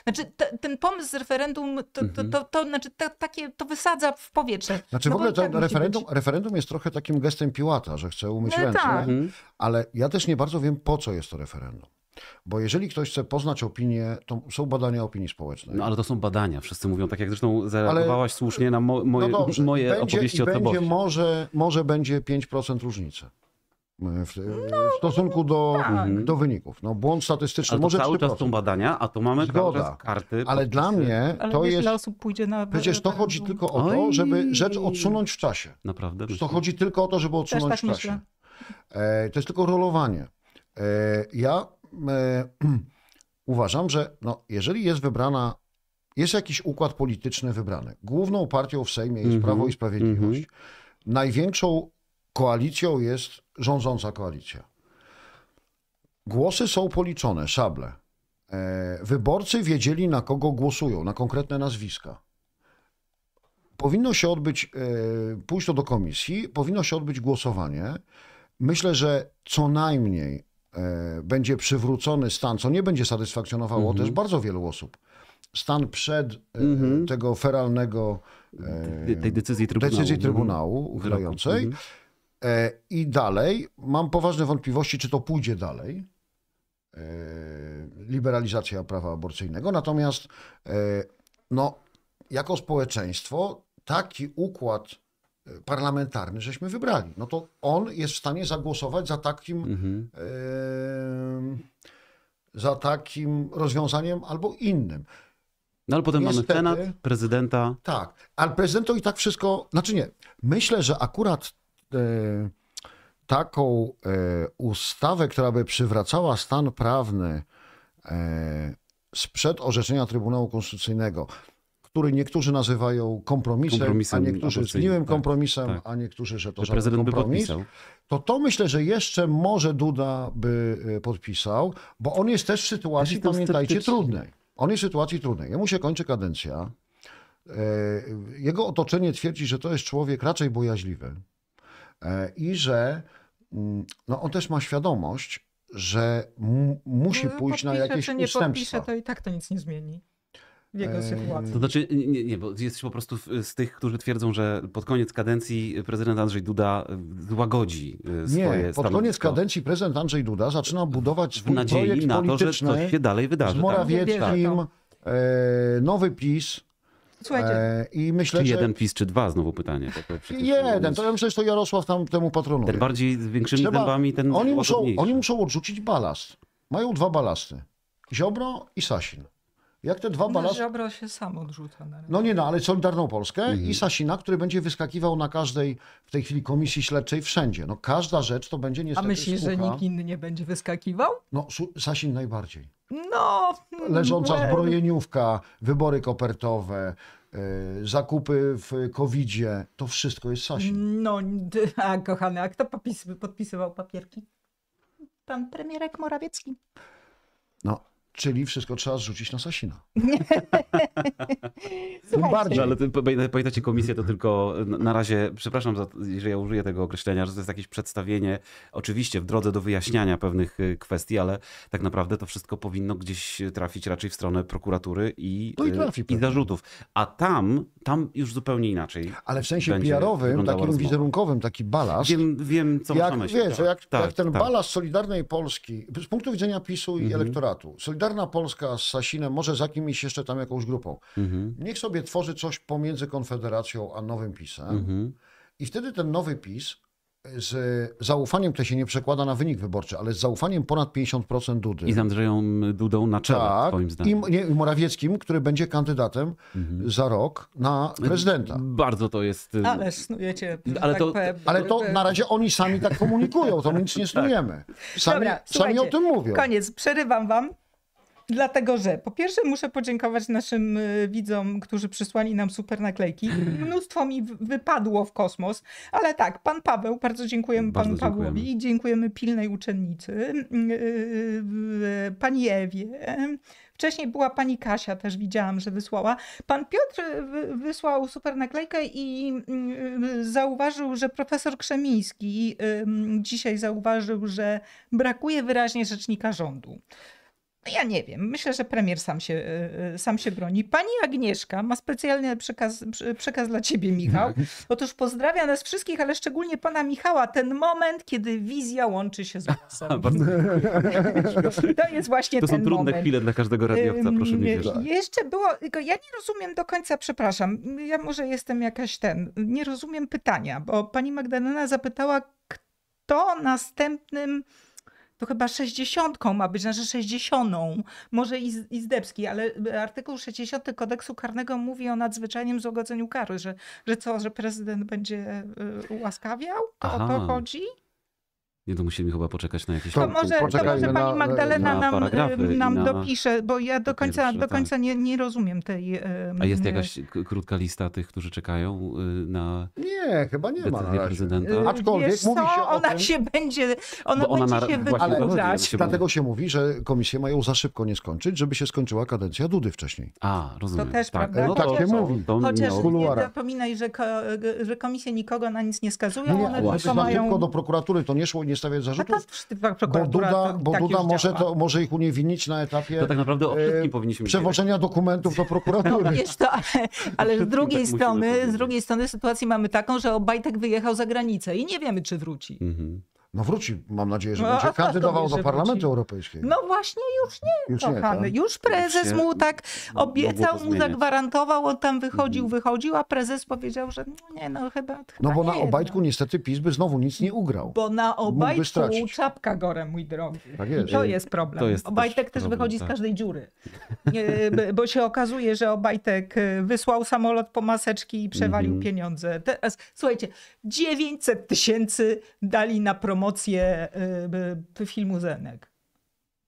znaczy t, ten pomysł z referendum, to, to, mhm. to, to znaczy takie, to wysadza w powietrze. Znaczy no w ogóle tak referendum, referendum jest trochę takim gestem Piłata, że chce umyć no, zewnętrzne, tak. Mhm. ale ja też nie bardzo wiem, po co jest to referendum. Bo jeżeli ktoś chce poznać opinię, to są badania opinii społecznej. No ale to są badania, wszyscy mówią, tak jak zresztą zareagowałaś ale... słusznie na mo moje, no dobrze, moje będzie, opowieści o będzie może, może będzie 5% różnicy. E, w, e, no, w, stosunku do, tak. Mhm. Mhm. do wyników. No, błąd statystyczny ale może cały 3%. czas są badania, a tu mamy Zgoda. karty. Ale dla mnie to jest... osób pójdzie na... Przecież to chodzi tylko o to, żeby rzecz odsunąć w czasie. Naprawdę? To chodzi tylko o to, żeby tak odsunąć tak w czasie. Myślę. E, to jest tylko rolowanie. E, ja e, uważam, że no, jeżeli jest wybrana, jest jakiś układ polityczny wybrany. Główną partią w Sejmie jest mm -hmm. Prawo i Sprawiedliwość. Mm -hmm. Największą koalicją jest rządząca koalicja. Głosy są policzone, szable. Wyborcy wiedzieli, na kogo głosują, na konkretne nazwiska. Powinno się odbyć, pójść to do komisji, powinno się odbyć głosowanie myślę, że co najmniej e, będzie przywrócony stan, co nie będzie satysfakcjonowało mhm. też bardzo wielu osób. Stan przed e, mhm. tego feralnego e, tej decyzji Trybunału, decyzji mhm. trybunału uchylającej. Mhm. I dalej mam poważne wątpliwości, czy to pójdzie dalej. Liberalizacja prawa aborcyjnego. Natomiast no, jako społeczeństwo taki układ parlamentarny żeśmy wybrali. No to on jest w stanie zagłosować za takim, mhm. za takim rozwiązaniem albo innym. No ale potem Niestety, mamy Senat, prezydenta. Tak, ale prezydent to i tak wszystko. Znaczy nie, myślę, że akurat e, taką e, ustawę, która by przywracała stan prawny e, sprzed orzeczenia Trybunału Konstytucyjnego, który niektórzy nazywają kompromisem, kompromisem a niektórzy zgniłym tak, kompromisem, tak, tak. a niektórzy, że to że prezydent kompromis, by to to myślę, że jeszcze może Duda by y, podpisał, bo on jest też w sytuacji, pamiętajcie, trudnej. On jest w sytuacji trudnej. Jemu się kończy kadencja. E, jego otoczenie twierdzi, że to jest człowiek raczej bojaźliwy e, i że mm, no, on też ma świadomość, że musi no, pójść podpiszę, na jakieś czy nie ustępstwa. Podpisze, to i tak to nic nie zmieni w jego sytuacji. To znaczy, nie, nie, bo jesteś po prostu z tych, którzy twierdzą, że pod koniec kadencji prezydent Andrzej Duda złagodzi y, swoje Nie, pod stanowisko. koniec kadencji prezydent Andrzej Duda zaczyna budować swój w nadziei projekt na to, że coś się dalej wydarzy. Z tak. Morawieckim, tak. nowy PiS, Słuchajcie. E, I myślę, czy że... jeden PiS, czy dwa, znowu pytanie. jeden, to ja myślę, że to Jarosław tam temu patronuje. Ten bardziej z większymi Trzeba... dębami, ten oni muszą, oni muszą odrzucić balast. Mają dwa balasty. Ziobro i Sasin. Jak te dwa balastry... Ziobro się sam odrzuca. Na no nie no, ale Solidarną Polskę mhm. i Sasina, który będzie wyskakiwał na każdej w tej chwili komisji śledczej wszędzie. No każda rzecz to będzie niestety A myślisz, że nikt inny nie będzie wyskakiwał? No Sasin najbardziej. No... Mm, Leżąca zbrojeniówka, wybory kopertowe, e, zakupy w COVID-zie, to wszystko jest Sasin. No, a kochany, a kto podpisywał papierki? Pan premierek Morawiecki. No, Czyli wszystko trzeba zrzucić na Sasina. bardziej. No, ale pamiętacie, komisję to tylko na razie, przepraszam, za, ja użyję tego określenia, że to jest jakieś przedstawienie, oczywiście w drodze do wyjaśniania pewnych y, kwestii, ale tak naprawdę to wszystko powinno gdzieś trafić raczej w stronę prokuratury i, no i, trafi, y, i zarzutów. A tam tam już zupełnie inaczej. Ale w sensie PR-owym, takim rozmowa. wizerunkowym, taki balast. Wiem, wiem co jak, masz Wiesz, tak, jak, tak, jak, ten tak. tak. Solidarnej Polski, z punktu widzenia PiSu i mhm. elektoratu, Solidarna Polska z Sasinem, może za kimś jeszcze tam jakąś grupą, mhm. niech sobie tworzy coś pomiędzy Konfederacją a nowym PiSem. Mhm. I wtedy ten nowy PiS z zaufaniem, to się nie przekłada na wynik wyborczy, ale z zaufaniem ponad 50% Dudy. I z Andrzeją Dudą na czele, tak, twoim zdaniem. I, nie, Morawieckim, który będzie kandydatem mhm. za rok na prezydenta. Bardzo to jest... Y, no ale snujecie. Tak ale to, ale to na razie oni sami tak komunikują, to my nic nie tak. snujemy. Sami, Dobra, sami o tym mówią. Koniec, przerywam wam. Dlatego, że po pierwsze muszę podziękować naszym y, widzom, którzy przysłali nam super naklejki. Mm. Mnóstwo mi wypadło w kosmos, ale tak, pan Paweł, bardzo dziękujemy bardzo panu dziękujemy. Pawłowi i dziękujemy pilnej uczennicy, y, y, pani Ewie. Wcześniej była pani Kasia, też widziałam, że wysłała. Pan Piotr wysłał super naklejkę i zauważył, że profesor Krzemiński dzisiaj zauważył, że brakuje wyraźnie rzecznika rządu. No ja nie wiem. Myślę, że premier sam się, e, e, sam się broni. Pani Agnieszka ma specjalny przekaz, przekaz dla ciebie, Michał. Tak. Otóż pozdrawia nas wszystkich, ale szczególnie pana Michała. Ten moment, kiedy wizja łączy się z głosem. to jest właśnie to ten moment. To są trudne moment. chwile dla każdego radiowca, proszę mnie wierzyć. E, jeszcze było, ja nie rozumiem do końca, przepraszam, ja może jestem jakaś ten, nie rozumiem pytania, bo pani Magdalena zapytała, kto następnym to chyba sześćdziesiątką ma być, znaczy sześćdziesioną, może i, Zdebski, ale e, artykuł 60 kodeksu karnego mówi o nadzwyczajnym złagodzeniu kary, że, że co, że prezydent będzie e, e, ułaskawiał, To o to chodzi? Nie, to musimy chyba poczekać na jakieś... To może, to może pani Magdalena na, nam, y, nam na... dopisze, bo ja do końca, Pierwsze, do tak. końca tak. nie, nie rozumiem tej... Y, A jest jakaś krótka lista tych, którzy czekają y, na... Nie, chyba nie ma na prezydenta. Aczkolwiek Wiesz mówi się o. ona tym, się będzie, ona, ona się wydłużać. Dlatego się mówi, że komisje mają za szybko nie skończyć, żeby się skończyła kadencja Dudy wcześniej. A, rozumiem. To też tak, prawda. No, tak się mówi. To Chociaż nie zapominaj, że, ko, że komisje nikogo na nic nie skazują, no, one tylko mają... Tylko do prokuratury to nie szło, nie stawiać zarzutów, to, bo tak Duda, bo Duda może, to, może ich uniewinnić na etapie to tak naprawdę e, o powinniśmy przewożenia wiedzieć. dokumentów do prokuratury. No, wiesz to, ale, ale z drugiej tak strony z drugiej strony sytuację mamy taką, że Obajtek wyjechał za granicę i nie wiemy, czy wróci. Mhm. No wróci, mam nadzieję, że no, będzie kandydował do Parlamentu wróci. Europejskiego. No właśnie, już nie, już kochany. Nie, tak? Już prezes mu tak obiecał, mu zagwarantował, on tam wychodził, mhm. wychodził, a prezes powiedział, że no nie, no chyba, chyba No bo na no. Obajtku niestety PiS by znowu nic nie ugrał. Bo na Obajtku czapka gorem, mój drogi. Tak jest. To jest problem. To jest Obajtek też, problem, wychodzi tak. z każdej dziury. bo się okazuje, że Obajtek y, wysłał samolot po maseczki i przewalił mm -hmm. pieniądze. Teraz, słuchajcie, 900 tysięcy dali na promocję promocję y, y, filmu Zenek.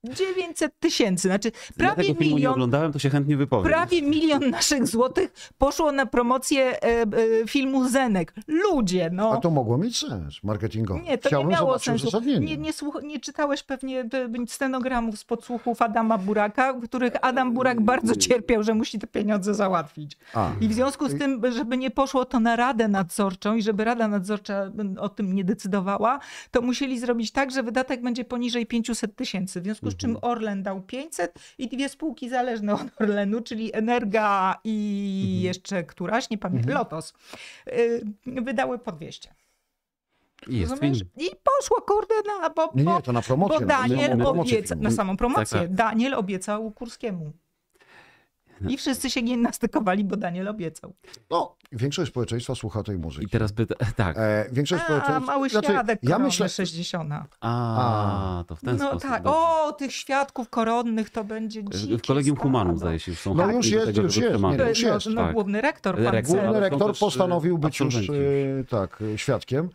900 tysięcy, znaczy prawie Dlatego milion. nie oglądałem, to się chętnie wypowiem. Prawie milion naszych złotych poszło na promocję e, e, filmu Zenek. Ludzie, no. A to mogło mieć sens marketingowy. Nie, to Chciałbym nie miało sensu. Nie, nie, słuch- nie czytałeś pewnie e, stenogramów z podsłuchów Adama Buraka, których Adam Burak bardzo cierpiał, że musi te pieniądze załatwić. A. I w związku z tym, żeby nie poszło to na Radę Nadzorczą i żeby Rada Nadzorcza mm, o tym nie decydowała, to musieli zrobić tak, że wydatek będzie poniżej 500 tysięcy. W związku przy czym mhm. Orlen dał 500 i dwie spółki zależne od Orlenu, czyli Energa i mhm. jeszcze któraś, nie pamiętam, mhm. Lotos, y, wydały po 200. I, jest I poszło, kurde, na, bo, nie, nie, to na promocję. Bo no, Daniel na, obiecał, na samą tak, promocję. Tak, tak. Daniel obiecał Kurskiemu. No. I wszyscy się gimnastykowali, bo Daniel obiecał. No, większość społeczeństwa słucha tej muzyki. I teraz by. tak. E, większość a, społeczeństwa... mały znaczy, świadek ja myślę... 60. A, a, to w ten no, sposób. No tak, o, tych świadków koronnych to będzie dziś. W Kolegium Humanum zdaje się już są. No już jest, już jest. Nie, już no, jest. No, no, główny rektor. Pan rektor, główny rektor y, postanowił być już y, tak, y, świadkiem.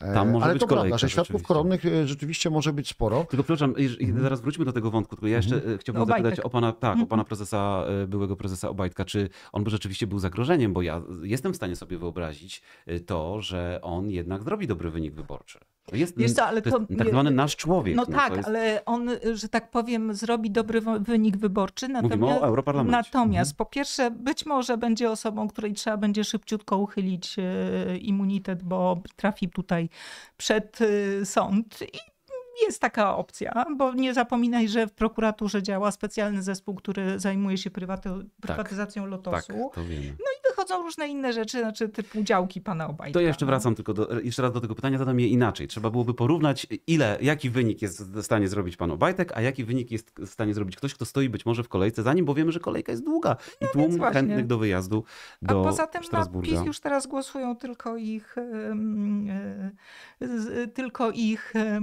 E, Tam może Ale być to kolejka, prawda, że świadków koronnych e, rzeczywiście może być sporo. Tylko przepraszam, mhm. zaraz wróćmy do tego wątku, tylko ja jeszcze mhm. e, chciałbym no, Obajtek. zapytać o pana, tak, o mhm. pana prezesa, byłego prezesa Obajtka, czy on by rzeczywiście był zagrożeniem, bo ja jestem w stanie sobie wyobrazić to, że on jednak zrobi dobry wynik wyborczy. To jest, Wiesz co, ale to, to tak zwany nasz człowiek. No, no tak, jest... ale on, że tak powiem, zrobi dobry wynik wyborczy. Natomiast, Mówimy o Natomiast mhm. po pierwsze, być może będzie osobą, której trzeba będzie szybciutko uchylić immunitet, bo trafi tutaj przed y, sąd. I jest taka opcja, bo nie zapominaj, że w prokuraturze działa specjalny zespół, który zajmuje się prywaty, tak. prywatyzacją tak, lotosu. Tak, to wiem. No wychodzą różne inne rzeczy, znaczy typu działki pana Obajtka. To ja jeszcze no. wracam tylko do, jeszcze raz do tego pytania, zadam je inaczej. Trzeba byłoby porównać, ile, jaki wynik jest w stanie zrobić pan Obajtek, a jaki wynik jest w stanie zrobić ktoś, kto stoi być może w kolejce za nim, bo wiemy, że kolejka jest długa i no tłum chętnych do wyjazdu do A poza tym na no, PiS już teraz głosują tylko ich e, e, tylko ich e,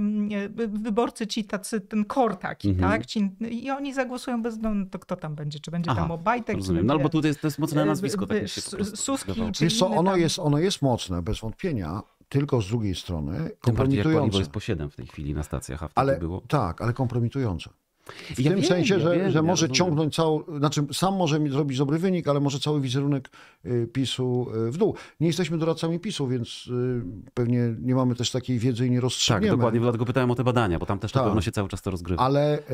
wyborcy ci tacy, ten kor taki, mhm. tak? Ci, I oni zagłosują bez względu no, to, kto tam będzie, czy będzie Aha, tam Obajtek, rozumiem. No albo tutaj jest, to jest mocne nazwisko. Tak Suski, co, ono, tam... jest, ono jest mocne, bez wątpienia, tylko z drugiej strony kompromitujące. jest po 7 w tej chwili na stacjach, a ale, było. Tak, ale kompromitujące. W ja tym wiem, sensie, ja że, wiem, że ja może rozumiem. ciągnąć cały, znaczy sam może zrobić dobry wynik, ale może cały wizerunek y, PiSu y, w dół. Nie jesteśmy doradcami PiSu, więc y, pewnie nie mamy też takiej wiedzy i nie tak, rozstrzygniemy. Tak, dokładnie, dlatego pytałem o te badania, bo tam też tak. na pewno się cały czas to rozgrywa. Ale yy,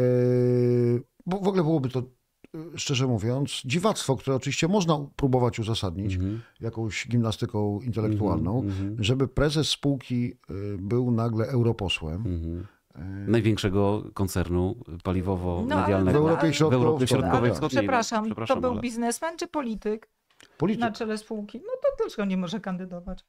w ogóle byłoby to szczerze mówiąc, dziwactwo, które oczywiście można próbować uzasadnić mhm. jakąś gimnastyką intelektualną, mhm, mhm. żeby prezes spółki y, był nagle europosłem. Y, Największego koncernu paliwowo-medialnego no, w Europie Środkowej, w Przepraszam, Przepraszam, to był ale... biznesmen czy polityk, polityk na czele spółki? No to dlaczego nie może kandydować?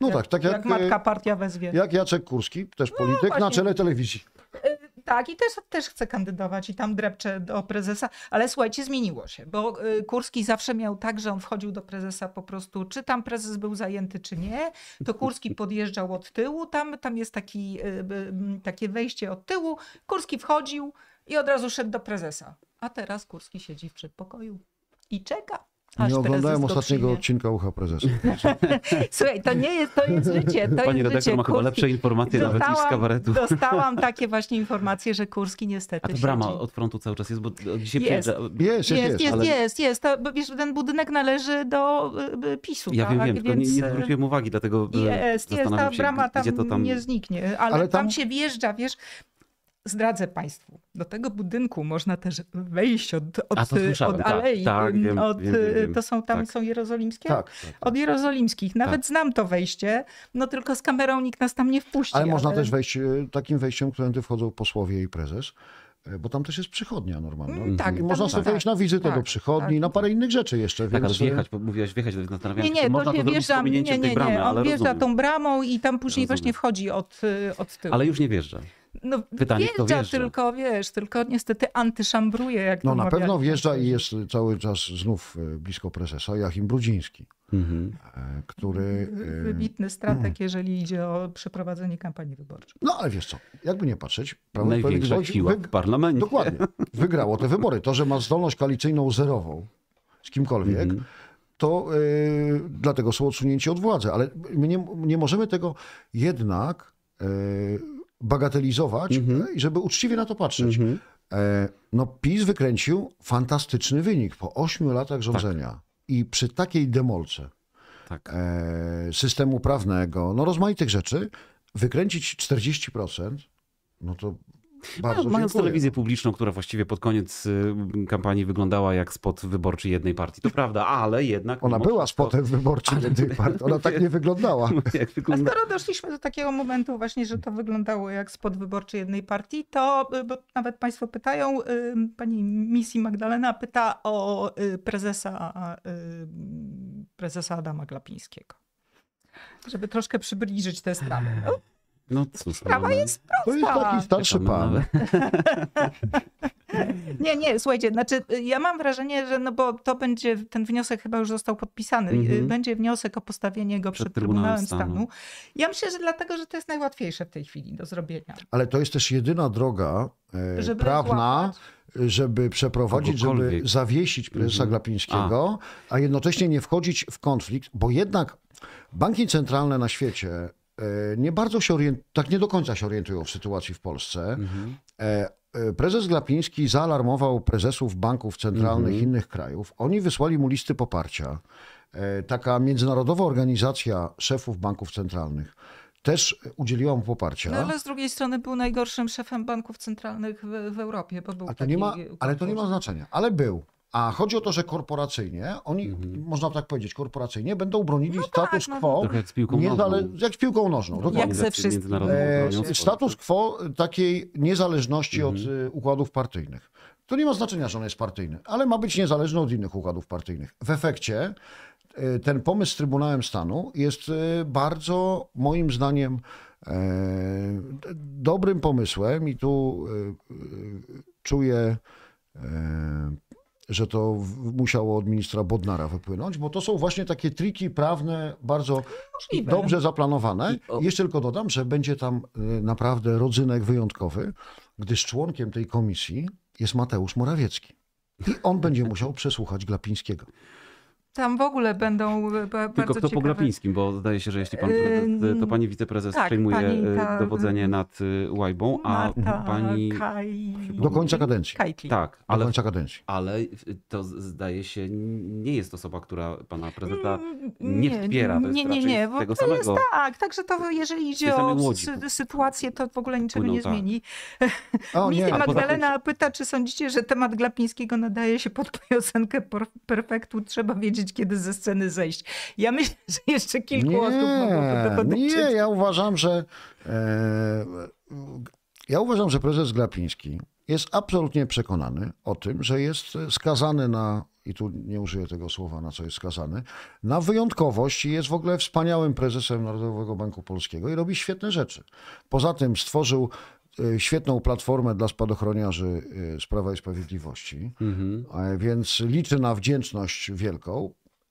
No tak, jak, tak, tak jak, jak, matka y, partia wezwie. Jak Jacek Kurski, też no polityk, no, na czele telewizji. E, tak, i też, też chcę kandydować i tam drepczę do prezesa, ale słuchajcie, zmieniło się, bo y, Kurski zawsze miał tak, że on wchodził do prezesa po prostu, czy tam prezes był zajęty, czy nie, to Kurski podjeżdżał od tyłu, tam, tam jest taki, y, takie wejście od tyłu, Kurski wchodził i od razu szedł do prezesa. A teraz Kurski siedzi w przedpokoju i czeka nie oglądałem ostatniego odcinka Ucha Prezesa. Słuchaj, to nie jest, to jest życie. To Pani jest redaktor życie. ma chyba lepsze informacje dostałam, nawet niż z kabaretu. Dostałam takie właśnie informacje, że Kurski niestety A to brama siedzi. od frontu cały czas jest, bo dzisiaj jest. Przyjeżdża... Jest, jest, jest. Jest, ale... jest, jest. To, bo wiesz, ten budynek należy do y, y, PiSu. Ja tak? wiem, wiem, Więc... nie, nie zwróciłem uwagi, dlatego jest, jest, ta brama tam, tam, nie zniknie, ale, ale tam... tam się wjeżdża, wiesz, zdradzę Państwu, do tego budynku można też wejść od, od, od tak, alei. Tak, tak, wiem, od, wiem, wiem, to są tam tak. są jerozolimskie? Tak, tak, tak. Od jerozolimskich. Nawet znam to wejście, no tylko z kamerą nikt nas tam nie wpuści. Ale, ale... można też wejść e, takim wejściem, ty wchodzą posłowie i prezes e, bo tam też jest przychodnia normalna. Mm, tak, można sobie wejść na wizytę tak, do przychodni, tak, na parę innych rzeczy jeszcze. Tak, więc... E, wjechać, bo mówiłaś wjechać do Natarwianki. Nie, nie, to można to wjeżdżam, nie, nie, nie, nie, on wjeżdża rozumiem. tą bramą i tam później rozumiem. właśnie wchodzi od, od tyłu. Ale już nie wjeżdża. No, Pytanie, wjeżdża, wjeżdża, tylko, wiesz, tylko niestety antyszambruje, jak No na pewno wjeżdża i jest cały czas znów e, blisko prezesa Joachim Brudziński, mhm. E, który... E, wybitny strateg, mhm. jeżeli idzie o przeprowadzenie kampanii wyborczej. No ale wiesz co, jakby nie patrzeć... Największa siła wy... w parlamencie. Dokładnie. Wygrało te wybory. To, że ma zdolność koalicyjną zerową z kimkolwiek... Mhm to yy, dlatego są odsunięci od władzy. Ale my nie, nie możemy tego jednak bagatelizować mhm. e, i żeby uczciwie na to patrzeć. Mhm. E, no, PiS wykręcił fantastyczny wynik po ośmiu latach rządzenia. Tak. I przy takiej demolce tak. E, systemu prawnego, no rozmaitych rzeczy, wykręcić 40%, no to bardzo mając dziękuję. telewizję publiczną, która właściwie pod koniec y, kampanii wyglądała jak spot wyborczy jednej partii. To prawda, ale jednak... Ona była spotem to... wyborczym jednej partii. Ona tak nie wyglądała. No jak wygląda... A skoro doszliśmy do takiego momentu właśnie, że to wyglądało jak spot wyborczy jednej partii, to y, bo nawet państwo pytają, y, pani Missy Magdalena pyta o prezesa, prezesa Adama Glapińskiego. Żeby troszkę przybliżyć te sprawę. No? No cóż. Sprawa no, no. jest prosta. To jest taki starszy pan. nie, nie, słuchajcie, znaczy y, ja mam wrażenie, że no bo to będzie, ten wniosek chyba już został podpisany, mm -hmm. będzie wniosek o postawienie go przed, przed Trybunałem, Trybunałem Stanu. Stanu. Ja myślę, że dlatego, że to jest najłatwiejsze w tej chwili do zrobienia. Ale to jest też jedyna droga e, prawna, złapać żeby przeprowadzić, żeby zawiesić prezesa mhm. Glapińskiego, a. a jednocześnie nie wchodzić w konflikt, bo jednak banki centralne na świecie E, nie bardzo się orientują, tak nie do końca się orientują w sytuacji w Polsce. Mhm. E, e, prezes Glapiński zaalarmował prezesów banków centralnych mhm. innych krajów. Oni wysłali mu listy poparcia. Taka międzynarodowa organizacja szefów banków centralnych też udzieliła mu poparcia. No ale z drugiej strony był najgorszym szefem banków centralnych w, w Europie, bo był ale to taki... nie ma, Ale to nie ma znaczenia, ale był. A chodzi o to, że korporacyjnie, oni, mhm. można tak powiedzieć, korporacyjnie będą bronili no tak, status no quo. No. Jak z piłką nożną. Jak z piłką nożną. No, jak ze wszystkim. E, status tak. quo takiej niezależności mhm. od e, układów partyjnych. To nie ma znaczenia, że on jest partyjny, ale ma być niezależny od innych układów partyjnych. W efekcie e, ten pomysł z Trybunałem Stanu jest bardzo, moim zdaniem, dobrym pomysłem i tu czuję że to musiało od ministra Bodnara wypłynąć, bo to są właśnie takie triki prawne bardzo Możliwe. dobrze zaplanowane. I jeszcze tylko dodam, że będzie tam y, naprawdę rodzynek wyjątkowy, gdyż członkiem tej komisji jest Mateusz Morawiecki. I on będzie musiał przesłuchać Glapińskiego. Tam w ogóle będą e, bardzo Tylko kto ciekawe... po Glapińskim, bo zdaje się, że jeśli pan, e, to pani wiceprezes tak, przejmuje pani e, dowodzenie nad Łajbą, a Marta pani... Kaj... Do końca kadencji. Kajki. Tak, ale, do końca kadencji. ale to zdaje się nie jest osoba, która pana prezesa mm, nie, nie wspiera. nie, nie, nie, bo tego to samego... jest tak, także to jeżeli idzie o Łodzi. sytuację, to w ogóle niczego Płyną, nie tak. zmieni. O, nie. Magdalena tym... pyta, czy sądzicie, że temat Glapińskiego nadaje się pod piosenkę perfektu? Trzeba wiedzieć kiedy ze sceny zejść. Ja myślę, że jeszcze kilku nie, osób mogłoby to dotyczyć. Nie, ja uważam, że e, ja uważam, że prezes Glapiński jest absolutnie przekonany o tym, że jest skazany na, i tu nie użyję tego słowa, na co jest skazany, na wyjątkowość i jest w ogóle wspaniałym prezesem Narodowego Banku Polskiego i robi świetne rzeczy. Poza tym stworzył e, świetną platformę dla spadochroniarzy e, z Prawa i Sprawiedliwości, mhm. więc liczy na wdzięczność wielką.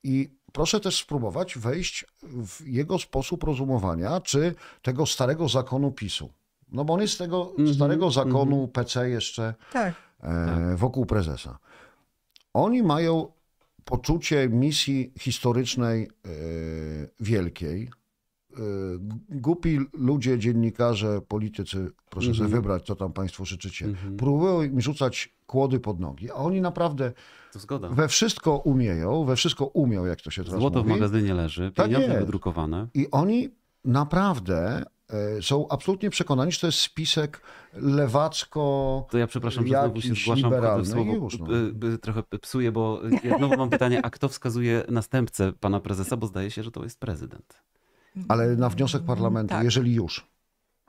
I proszę też spróbować wejść w jego sposób rozumowania, czy tego starego zakonu PiSu. No bo on jest z tego mm -hmm, starego mhm. zakonu mm -hmm. PC jeszcze tak. E, tak. wokół prezesa. Oni mają poczucie misji historycznej e, wielkiej, Y, głupi ludzie, dziennikarze, politycy, proszę sobie mhm. wybrać, co tam państwo życzycie, mhm. próbują im rzucać kłody pod nogi, a oni naprawdę we wszystko umieją, we wszystko umią, jak to się teraz Złoto mówi. w magazynie leży, tak pieniądze tak wydrukowane. I oni naprawdę e, są absolutnie przekonani, że to jest spisek lewacko To ja przepraszam, że znowu się zgłaszam liberalny. słowo, już, no. E, e, trochę psuję, bo ja znowu mam pytanie, a kto wskazuje następcę pana prezesa, bo zdaje się, że to jest prezydent ale na wniosek parlamentu, tak. jeżeli już.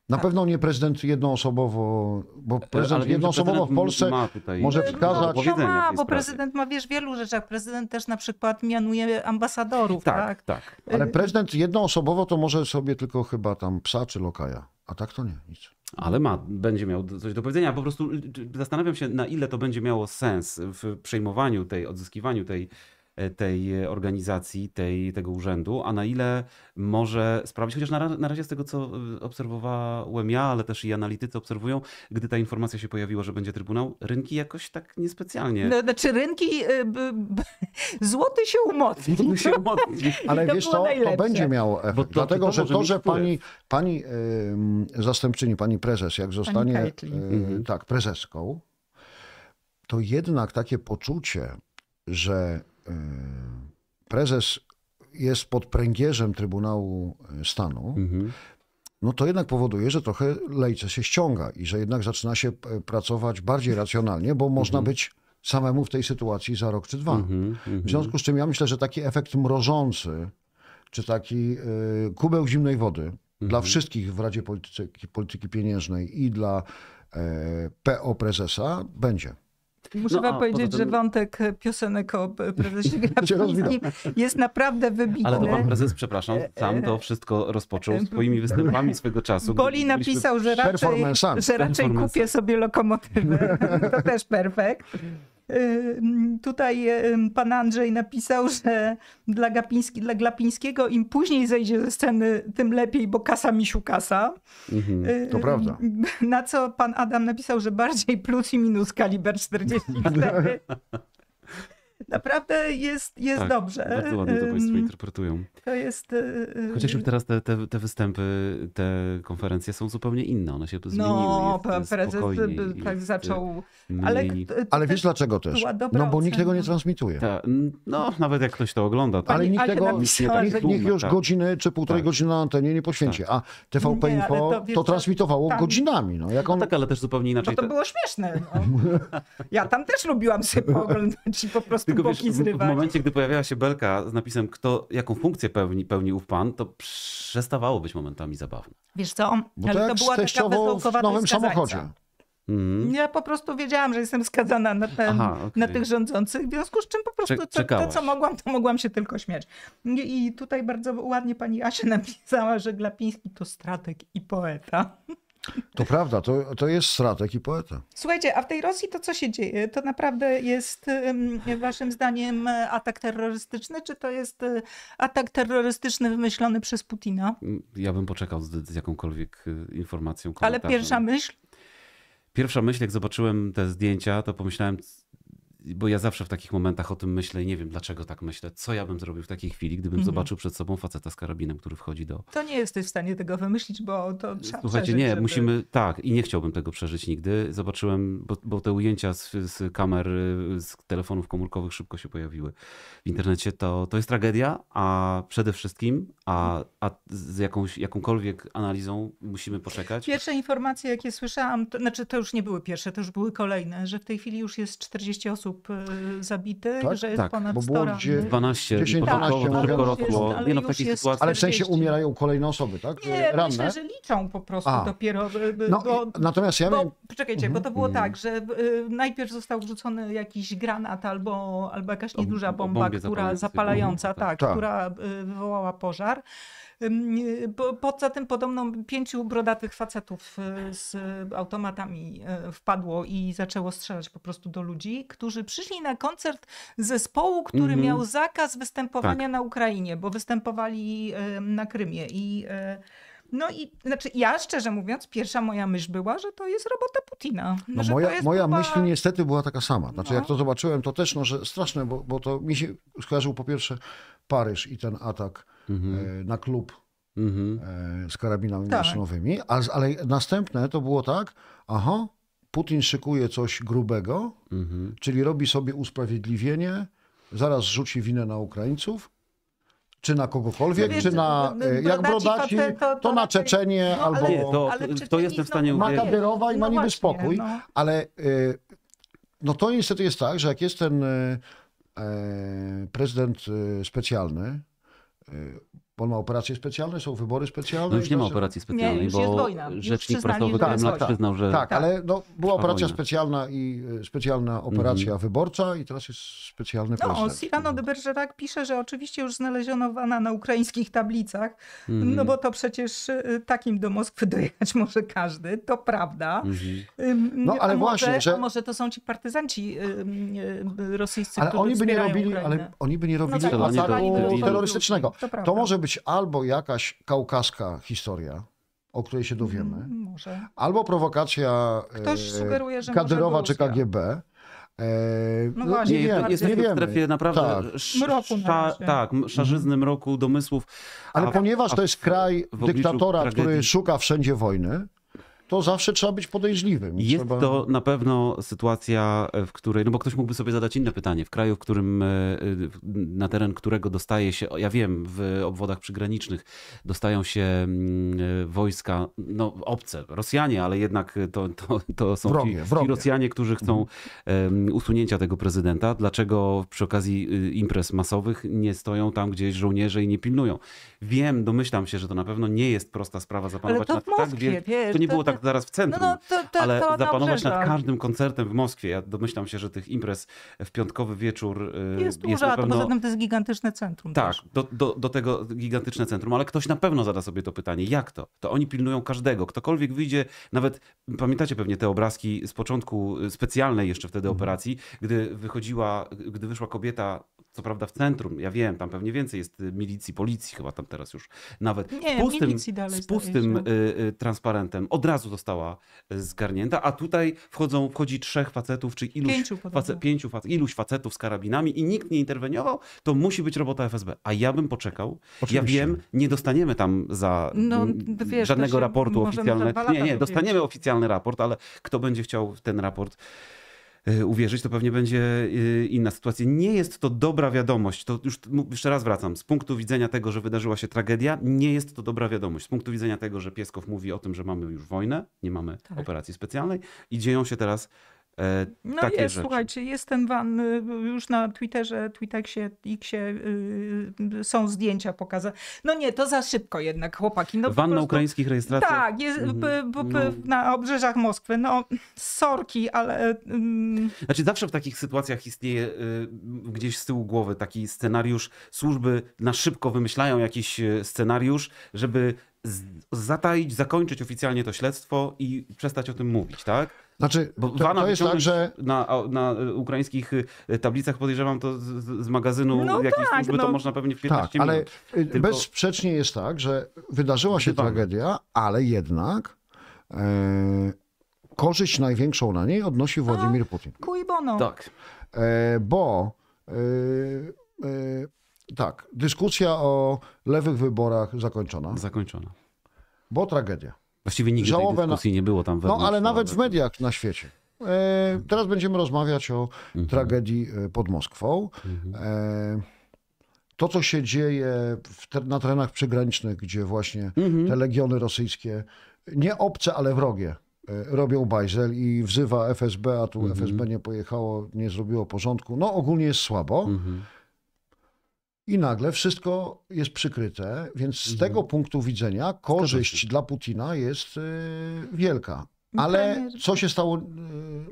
Na tak. pewno nie prezydent jednoosobowo, bo prezydent wiem, jednoosobowo prezydent w Polsce tutaj... może wskazać... No, no ma, bo prezydent ma wiesz, w wielu rzeczach. Prezydent też na przykład mianuje ambasadorów. Tak, tak, tak. Ale prezydent jednoosobowo to może sobie tylko chyba tam psa czy lokaja, a tak to nie, nic. Ale ma, będzie miał coś do powiedzenia. Po prostu y, y, zastanawiam się, na ile to będzie miało sens w przejmowaniu tej, odzyskiwaniu tej tej e, organizacji, tej, tego urzędu, a na ile może sprawić, chociaż na, na razie z tego, co e, obserwowałem ja, ale też i analitycy obserwują, gdy ta informacja się pojawiła, że będzie Trybunał, rynki jakoś tak niespecjalnie. No, znaczy rynki, e, złoty się umocni. Złoty się umocni. Ale to wiesz co, to będzie miał efekt, to, dlatego to że to, że pani, pani y, zastępczyni, pani prezes, jak zostanie y, tak, prezeską, to jednak takie poczucie, że E, prezes jest pod pręgierzem Trybunału e, Stanu, mhm. no to jednak powoduje, że trochę lejce się ściąga i że jednak zaczyna się e, pracować bardziej racjonalnie, bo można mhm. być samemu w tej sytuacji za rok czy dwa. Mhm, mhm. w związku z czym ja myślę, że taki efekt mrożący, czy taki kubeł zimnej wody dla mhm. wszystkich w Radzie Polityki, Polityki Pieniężnej i dla PO prezesa będzie. Muszę no, wam powiedzieć, tym... że wątek piosenek o prezesie Graczyńskim jest naprawdę wybitny. Ale to pan prezes, przepraszam, sam to wszystko rozpoczął e, e, e, swoimi występami swego czasu. Boli napisał, że raczej, że raczej kupię sobie lokomotywę. To też perfekt. Tutaj pan Andrzej napisał, że dla, Gapiński, dla Glapińskiego im później zejdzie ze sceny, tym lepiej, bo kasa misiu kasa. Mhm, to prawda. Na co pan Adam napisał, że bardziej plus i minus kaliber 44. naprawdę jest, jest tak, dobrze. Bardzo ładnie to Państwo interpretują. To jest... Chociaż e, e, już teraz te, te, te występy, te konferencje są zupełnie inne, one się tu zmieniły. No, prezes tak zaczął... Ale, ale wiesz dlaczego też? No bo nikt tego nie transmituje. Ta, no, nawet jak ktoś to ogląda. To... Tak. Ale nikt tego... nie. nikt, niech już tak. godziny czy półtorej tak. godziny na antenie nie poświęci, tak. a TVP nie, Info to, wiesz, to, transmitowało tam. godzinami. No, jak no on... no tak, ale też zupełnie inaczej. No to było śmieszne. No. Ja tam też lubiłam sobie pooglądać i po prostu tylko wiesz, w, w, momencie, gdy pojawiała się belka z napisem, kto, jaką funkcję pełni, pełni ów pan, to przestawało być momentami zabawne. Wiesz co, Bo ale to, była taka wesołkowa w nowym samochodzie. Mm. Ja po prostu wiedziałam, że jestem skazana na, ten, Aha, okay. na tych rządzących, w związku z czym po prostu Cze to, to, co mogłam, to mogłam się tylko śmiać. I, I tutaj bardzo ładnie pani Asia napisała, że Glapiński to stratek i poeta. To prawda, to, to jest stratek i poeta. Słuchajcie, a w tej Rosji to co się dzieje? To naprawdę jest waszym zdaniem atak terrorystyczny, czy to jest y, atak terrorystyczny wymyślony przez Putina? Mm, ja bym poczekał z, z jakąkolwiek y, informacją. Ale pierwsza myśl? Pierwsza myśl, jak zobaczyłem te zdjęcia, to pomyślałem, bo ja zawsze w takich momentach o tym myślę i nie wiem dlaczego tak myślę. Co ja bym zrobił w takiej chwili, gdybym mm -hmm. zobaczył przed sobą faceta z karabinem, który wchodzi do. To nie jesteś w stanie tego wymyślić, bo to trzeba. Słuchajcie, przeżyć, nie, żeby... musimy. Tak, i nie chciałbym tego przeżyć nigdy. Zobaczyłem, bo, bo te ujęcia z, z, kamer, z telefonów komórkowych szybko się pojawiły w internecie. To, to jest tragedia, a przede wszystkim, a, a z jakąś, jakąkolwiek analizą musimy poczekać. Pierwsze informacje, jakie słyszałam, to, znaczy to już nie były pierwsze, to już były kolejne, że w tej chwili już jest 40 osób osób y, zabitych, tak? że tak, ponad bo było 100 12, 10, tak, Nie no, w takiej sytuacji. Ale w sensie umierają kolejne osoby, tak? Nie, Ranne. myślę, że liczą po prostu A. dopiero. No, bo, natomiast ja... Bo, miałem... mhm. bo to było mm. tak, że y, najpierw został wrzucony jakiś granat albo, albo jakaś nieduża bomba, która zapalająca, mhm. tak, tak, która y, wywołała pożar. Poza tym podobno pięciu brodatych facetów y, z automatami y, wpadło i zaczęło strzelać po prostu do ludzi, którzy przyszli na koncert zespołu, który mm -hmm. miał zakaz występowania tak. na Ukrainie, bo występowali y, na Krymie i no i znaczy ja szczerze mówiąc, pierwsza moja myśl była, że to jest robota Putina. No moja moja chyba... myśl niestety była taka sama. Znaczy no. jak to zobaczyłem, to też no, że straszne, bo, bo to mi się skojarzył po pierwsze Paryż i ten atak mhm. E, na klub mhm. E, z karabinami tak. maszynowymi, a, ale następne to było tak, aha, Putin szykuje coś grubego, mhm. czyli robi sobie usprawiedliwienie, zaraz rzuci winę na Ukraińców, czy na kogokolwiek, Wiecie, czy na no, e, no, jak brodaci, to, to, to, na Czeczenie no, albo... Nie, to, to jestem no, w stanie uwierzyć. Ma Kadyrowa i ma niby spokój, no. ale no to niestety jest tak, że jak jest ten prezydent specjalny, 呃，Bo on ma operacje specjalne, są wybory specjalne. No już nie ma operacji specjalnej, nie, bo wojna. rzecznik prasowy tak, przyznał, że... Tak, tak. ale no, była operacja wojna. specjalna i e, specjalna operacja mm -hmm. wyborcza i teraz jest specjalny no, prezydent. No, Cyrano de Bergerac pisze, że oczywiście już znaleziono Wana na ukraińskich tablicach, mm -hmm. no bo to przecież e, takim do Moskwy dojechać może każdy, to prawda. Mm -hmm. No ale może, właśnie, że... może to są ci partyzanci e, rosyjscy, ale oni by nie robili, Ukrainę. Ale oni by nie no robili no tak, ataku terrorystycznego. To, to może być być albo jakaś kaukaska historia, o której się dowiemy, mm, może. albo prowokacja Ktoś e, sugeruje, że kadyrowa czy KGB. E, no, no, właśnie, nie, wiem, jest nie wiemy. w strefie naprawdę tak. mroku sza, tak, szarzyzny mhm. mroku, domysłów. Ale a, ponieważ a to jest kraj dyktatora, który szuka wszędzie wojny, to zawsze trzeba być podejrzliwym. Jest trzeba... to na pewno sytuacja, w której, no bo ktoś mógłby sobie zadać inne pytanie. W kraju, w którym, e, na teren którego dostaje się, ja wiem, w obwodach przygranicznych dostają się mm, e, wojska, no obce, Rosjanie, ale jednak to, to, to są wrogie, ci, wrogie. ci Rosjanie, którzy chcą mhm. usunięcia tego prezydenta. Dlaczego przy okazji y, imprez masowych nie stoją tam gdzieś żołnierze i nie pilnują? Wiem, domyślam się, że to na pewno nie jest prosta sprawa zapanować nad tak wielkim. To nie było tak tak zaraz w centrum, no, no, to, to, ale to zapanować nad każdym koncertem w Moskwie. Ja domyślam się, że tych imprez w piątkowy wieczór y, jest, jest dużo, pewno... a to poza tym to jest gigantyczne centrum. Tak, do, do, do, tego gigantyczne centrum, ale ktoś na pewno zada sobie to pytanie, jak to? To oni pilnują każdego, ktokolwiek wyjdzie, nawet pamiętacie pewnie te obrazki z początku y, specjalnej jeszcze wtedy mhm. operacji, gdy wychodziła, gdy wyszła kobieta co prawda w centrum, ja wiem, tam pewnie więcej jest y, milicji, policji chyba tam teraz już nawet. Nie, z pustym, z pustym y, y, transparentem od razu została zgarnięta, a tutaj wchodzą, wchodzi trzech facetów, czy iluś, pięciu, face, pięciu iluś facetów z karabinami i nikt nie interweniował, to musi być robota FSB. A ja bym poczekał. Oczywiście. Ja wiem, nie dostaniemy tam za no, wiesz, żadnego raportu oficjalnego. Nie, nie, dostaniemy oficjalny raport, ale kto będzie chciał ten raport Y, uwierzyć, to pewnie będzie y, inna sytuacja. Nie jest to dobra wiadomość. To już jeszcze raz wracam. Z punktu widzenia tego, że wydarzyła się tragedia, nie jest to dobra wiadomość. Z punktu widzenia tego, że Pieskow mówi o tym, że mamy już wojnę, nie mamy tak. operacji specjalnej i dzieją się teraz E, no takie jest, rzeczy. słuchajcie, jest ten van, y, już na Twitterze, Twitexie, Xie yy, są zdjęcia pokazane. No nie, to za szybko jednak, chłopaki. No, van na ukraińskich rejestracjach. Tak, jest, mhm. no. na obrzeżach Moskwy. No, sorki, ale... Yy. Znaczy zawsze w takich sytuacjach istnieje yy, gdzieś z tyłu głowy taki scenariusz, służby na szybko wymyślają jakiś y, scenariusz, żeby zataić, zakończyć oficjalnie to śledztwo i przestać o tym mówić, tak? Znaczy, Bo to, to jest tak, że... Na, na ukraińskich y, tablicach, podejrzewam to z, z magazynu no jakiejś tak, służby, no... to można pewnie w 15 tak, minut. ale y, Tylko... bezsprzecznie jest tak, że wydarzyła się tragedia, ale jednak... E korzyść największą na niej odnosi Władimir Putin. Kuj bono. Tak. E, bo e, e, tak, dyskusja o lewych wyborach zakończona. Zakończona. Bo tragedia. Właściwie nigdy Żałobę tej dyskusji na... nie było tam wewnątrz. No ale nawet w mediach na świecie. E, teraz będziemy rozmawiać o mhm. tragedii e, pod Moskwą. Mhm. E, to, co się dzieje na terenach przygranicznych, gdzie właśnie mhm. te legiony rosyjskie, nie obce, ale wrogie, e, robią bajzel i wzywa FSB, a tu mhm. FSB nie pojechało, nie zrobiło porządku. No ogólnie jest słabo. Mhm i nagle wszystko jest przykryte, więc z mhm. tego punktu widzenia korzyść dla Putina jest y, wielka. Ale premier, co się stało,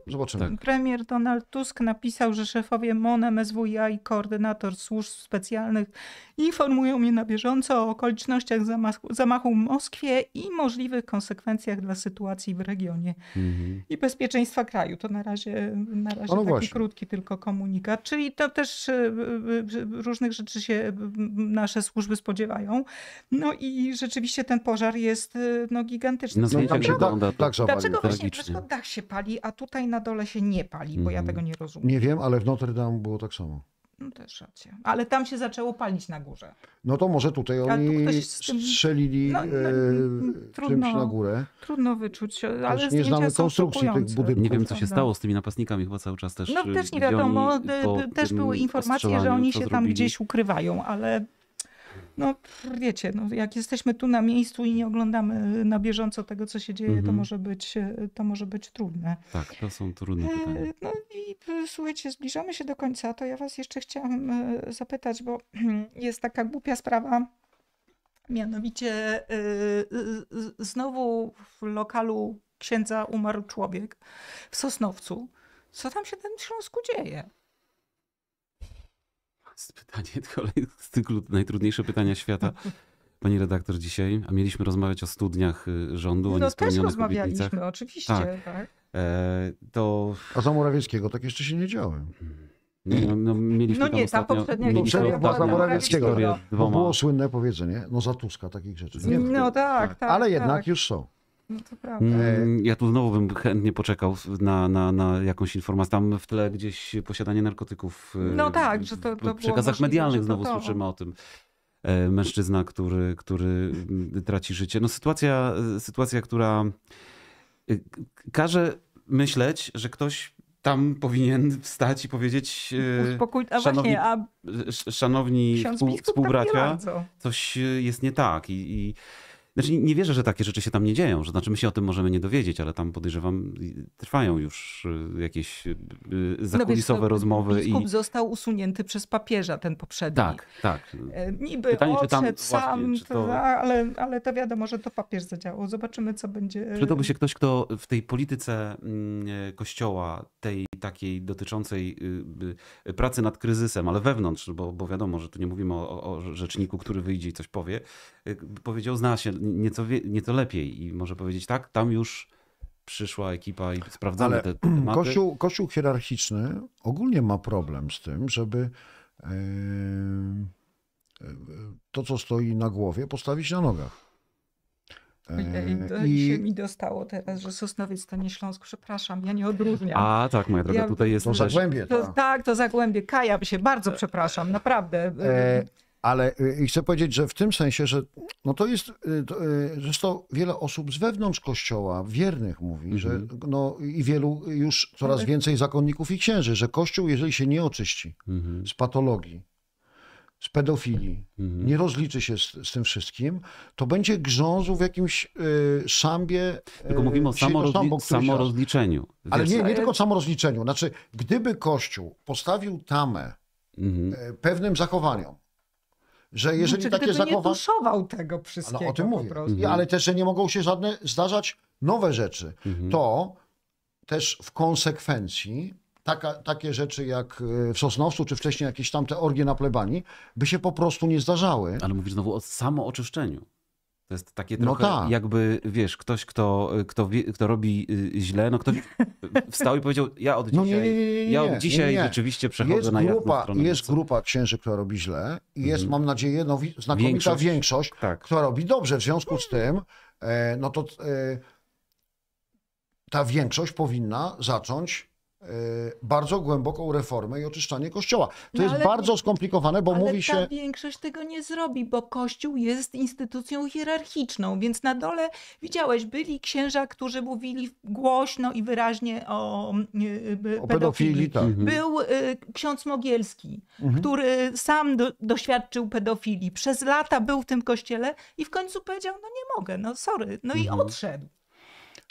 y, zobaczymy. Tak. Premier Donald Tusk napisał, że szefowie MONEM, SWIA i koordynator służb specjalnych informują mnie na bieżąco o okolicznościach zamachu, zamachu w Moskwie i możliwych konsekwencjach dla sytuacji w regionie mhm. i bezpieczeństwa kraju. To na razie, na razie no taki właśnie. krótki tylko komunikat. Czyli to też y, y, różnych rzeczy się nasze służby spodziewają. No i rzeczywiście ten pożar jest no, gigantyczny. No, no, tak, tak, tak, tak, dlaczego właśnie dlaczego dach się pali, a tutaj na dole się nie pali, bo ja mhm. tego nie rozumiem. Nie wiem, ale w Notre Dame było tak samo. No też racja. Ale tam się zaczęło palić na górze. No to może tutaj oni tym... strzelili no, e, no, trudno, mm, czymś na górę. Trudno wyczuć, ale też nie znamy konstrukcji tych budynków. Nie wiem, co się stało z tymi napastnikami chyba cały czas też. No y, też nie wiadomo. Też były informacje, że oni się tam gdzieś ukrywają, ale no wiecie, no, jak jesteśmy tu na miejscu i nie oglądamy na bieżąco tego, co się dzieje, mm -hmm. to, mhm. może być, e, to może być trudne. Tak, to są trudne e, pytania. No i e, słuchajcie, zbliżamy się do końca, to ja was jeszcze chciałam zapytać, bo jest taka głupia sprawa, mianowicie znowu w lokalu księdza umarł człowiek w Sosnowcu. Co tam się w tym Śląsku dzieje? jest pytanie kolejne z cyklu najtrudniejsze pytania świata. Pani redaktor, dzisiaj, a mieliśmy rozmawiać o studniach y, rządu, no, o niespełnionych też rozmawialiśmy, oczywiście. Tak. tak. E, to... A za Morawieckiego tak jeszcze się nie działo. No, no, mieliśmy no nie, ostatnio, ta poprzednia historia była Morawieckiego. Było słynne powiedzenie, no za Tuska takich rzeczy. Nie, no tak, tak. Ale tak, jednak tak. już są. No to prawda. Mm, e, ja tu znowu bym chętnie poczekał na, na, na jakąś informację. Tam w tle gdzieś posiadanie narkotyków. E, no tak, że to, to W przekazach medialnych znowu to to. słyszymy o tym e, mężczyzna, który, który mm, traci życie. No sytuacja, sytuacja, która każe myśleć, że ktoś tam powinien wstać i powiedzieć Uspokój... a szanowni, właśnie, a... szanowni współ, współbracia, tak coś jest nie tak i, i znaczy nie wierzę, że takie rzeczy się tam nie dzieją. Że, znaczy my się o tym możemy nie dowiedzieć, ale tam podejrzewam trwają już y, jakieś zakulisowe y, y, no wiesz, rozmowy. Biskup i... został usunięty przez papieża, ten poprzedni. Tak, tak. E, niby Pytanie, odszedł tam, sam, właśnie, to... ale, ale to wiadomo, że to papież zadziałał. Zobaczymy, co będzie. Przydałby e, się ktoś, kto w tej polityce mm, e, kościoła, tej takiej dotyczącej pracy nad kryzysem, ale wewnątrz, bo, bo wiadomo, że tu nie mówimy o, o rzeczniku, który wyjdzie i coś powie, powiedział, zna się nieco, wie, nieco lepiej i może powiedzieć tak, tam już przyszła ekipa i sprawdzamy Ale te, te tematy. Kościół, kościół hierarchiczny ogólnie ma problem z tym, żeby e, e, to, co stoi na głowie, postawić na nogach. E, to I... się mi dostało teraz, że Sosnowiec to nie Śląsk, przepraszam, ja nie odróżniam. A tak, moja droga, ja... tutaj jest... To Zagłębie. To, tak, tak to Zagłębie, kajam się, bardzo przepraszam, naprawdę. E... Ale y, i chcę powiedzieć, że w tym sensie, że no to jest, y, to, y, zresztą wiele osób z wewnątrz kościoła, wiernych mówi, że mhm. no i wielu już coraz tak. więcej zakonników i księży, że kościół, jeżeli się nie oczyści mhm. z patologii, z pedofilii, mhm. nie rozliczy się z, z, tym wszystkim, to będzie grzązł w jakimś y, szambie. tylko mówimy o samorozli samorozliczeniu. Wiesz? Ale nie, nie tylko samorozliczeniu. Znaczy, gdyby Kościół postawił tamę y, pewnym zachowaniom, że no, jeżeli znaczy, takie zachowanie... nie tuszował tego wszystkiego no, o tym mówię. Mhm. Ale też, że nie mogą się żadne zdarzać nowe rzeczy. Mhm. To też w konsekwencji taka, takie rzeczy jak e, w Sosnowcu, czy wcześniej jakieś tamte orgie na plebanii, by się po prostu nie zdarzały. Ale mówisz znowu o samooczyszczeniu. To jest takie no trochę no tak. jakby, wiesz, ktoś, kto, kto, kto robi y, źle, no ktoś wstał i powiedział, ja od no dzisiaj, no nie, nie, nie, ja od dzisiaj rzeczywiście przechodzę jest na grupa, stronę. Jest grupa księży, która robi źle i jest, mhm. mam nadzieję, no, znakomita większość, większość tak. która robi dobrze. W związku z tym, e, no to e, ta większość powinna zacząć E, bardzo głęboką reformę i oczyszczanie kościoła. To no jest ale, bardzo skomplikowane, bo mówi się. Ale większość tego nie zrobi, bo kościół jest instytucją hierarchiczną, więc na dole widziałeś, byli księża, którzy mówili głośno i wyraźnie o, e, o pedofilii. Tak. Mhm. Był e, ksiądz Mogielski, mhm. który sam do, doświadczył pedofilii. Przez lata był w tym kościele i w końcu powiedział: No nie mogę, no sorry. No mhm. i odszedł.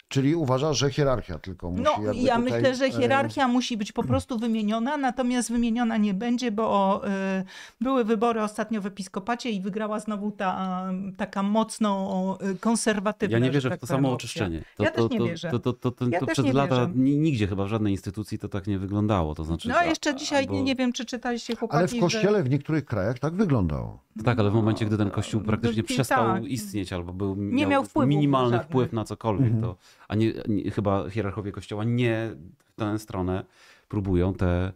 Czyli uważasz, że hierarchia tylko musi No, ja tutaj... myślę, że e, hierarchia musi być po prostu wymieniona, natomiast wymieniona nie będzie, bo e, były wybory ostatnio w episkopacie i wygrała znowu ta taka mocno e, konserwatywna. Ja nie wierzę tak w to samo oczyszczenie. To, ja to, też nie wierzę. To, to, to, to, to przez lata nigdzie chyba w żadnej instytucji to tak nie wyglądało. To znaczy, no, a jeszcze dzisiaj albo... nie wiem, czy czytaliście chłopaki. Ale w kościele w niektórych krajach tak wyglądało. No tak, ale w momencie, gdy ten kościół no, praktycznie no, przestał tak. istnieć albo był, nie miał minimalny wpływ na cokolwiek, to mhm a nie, nie, chyba hierarchowie kościoła nie w tę stronę próbują tę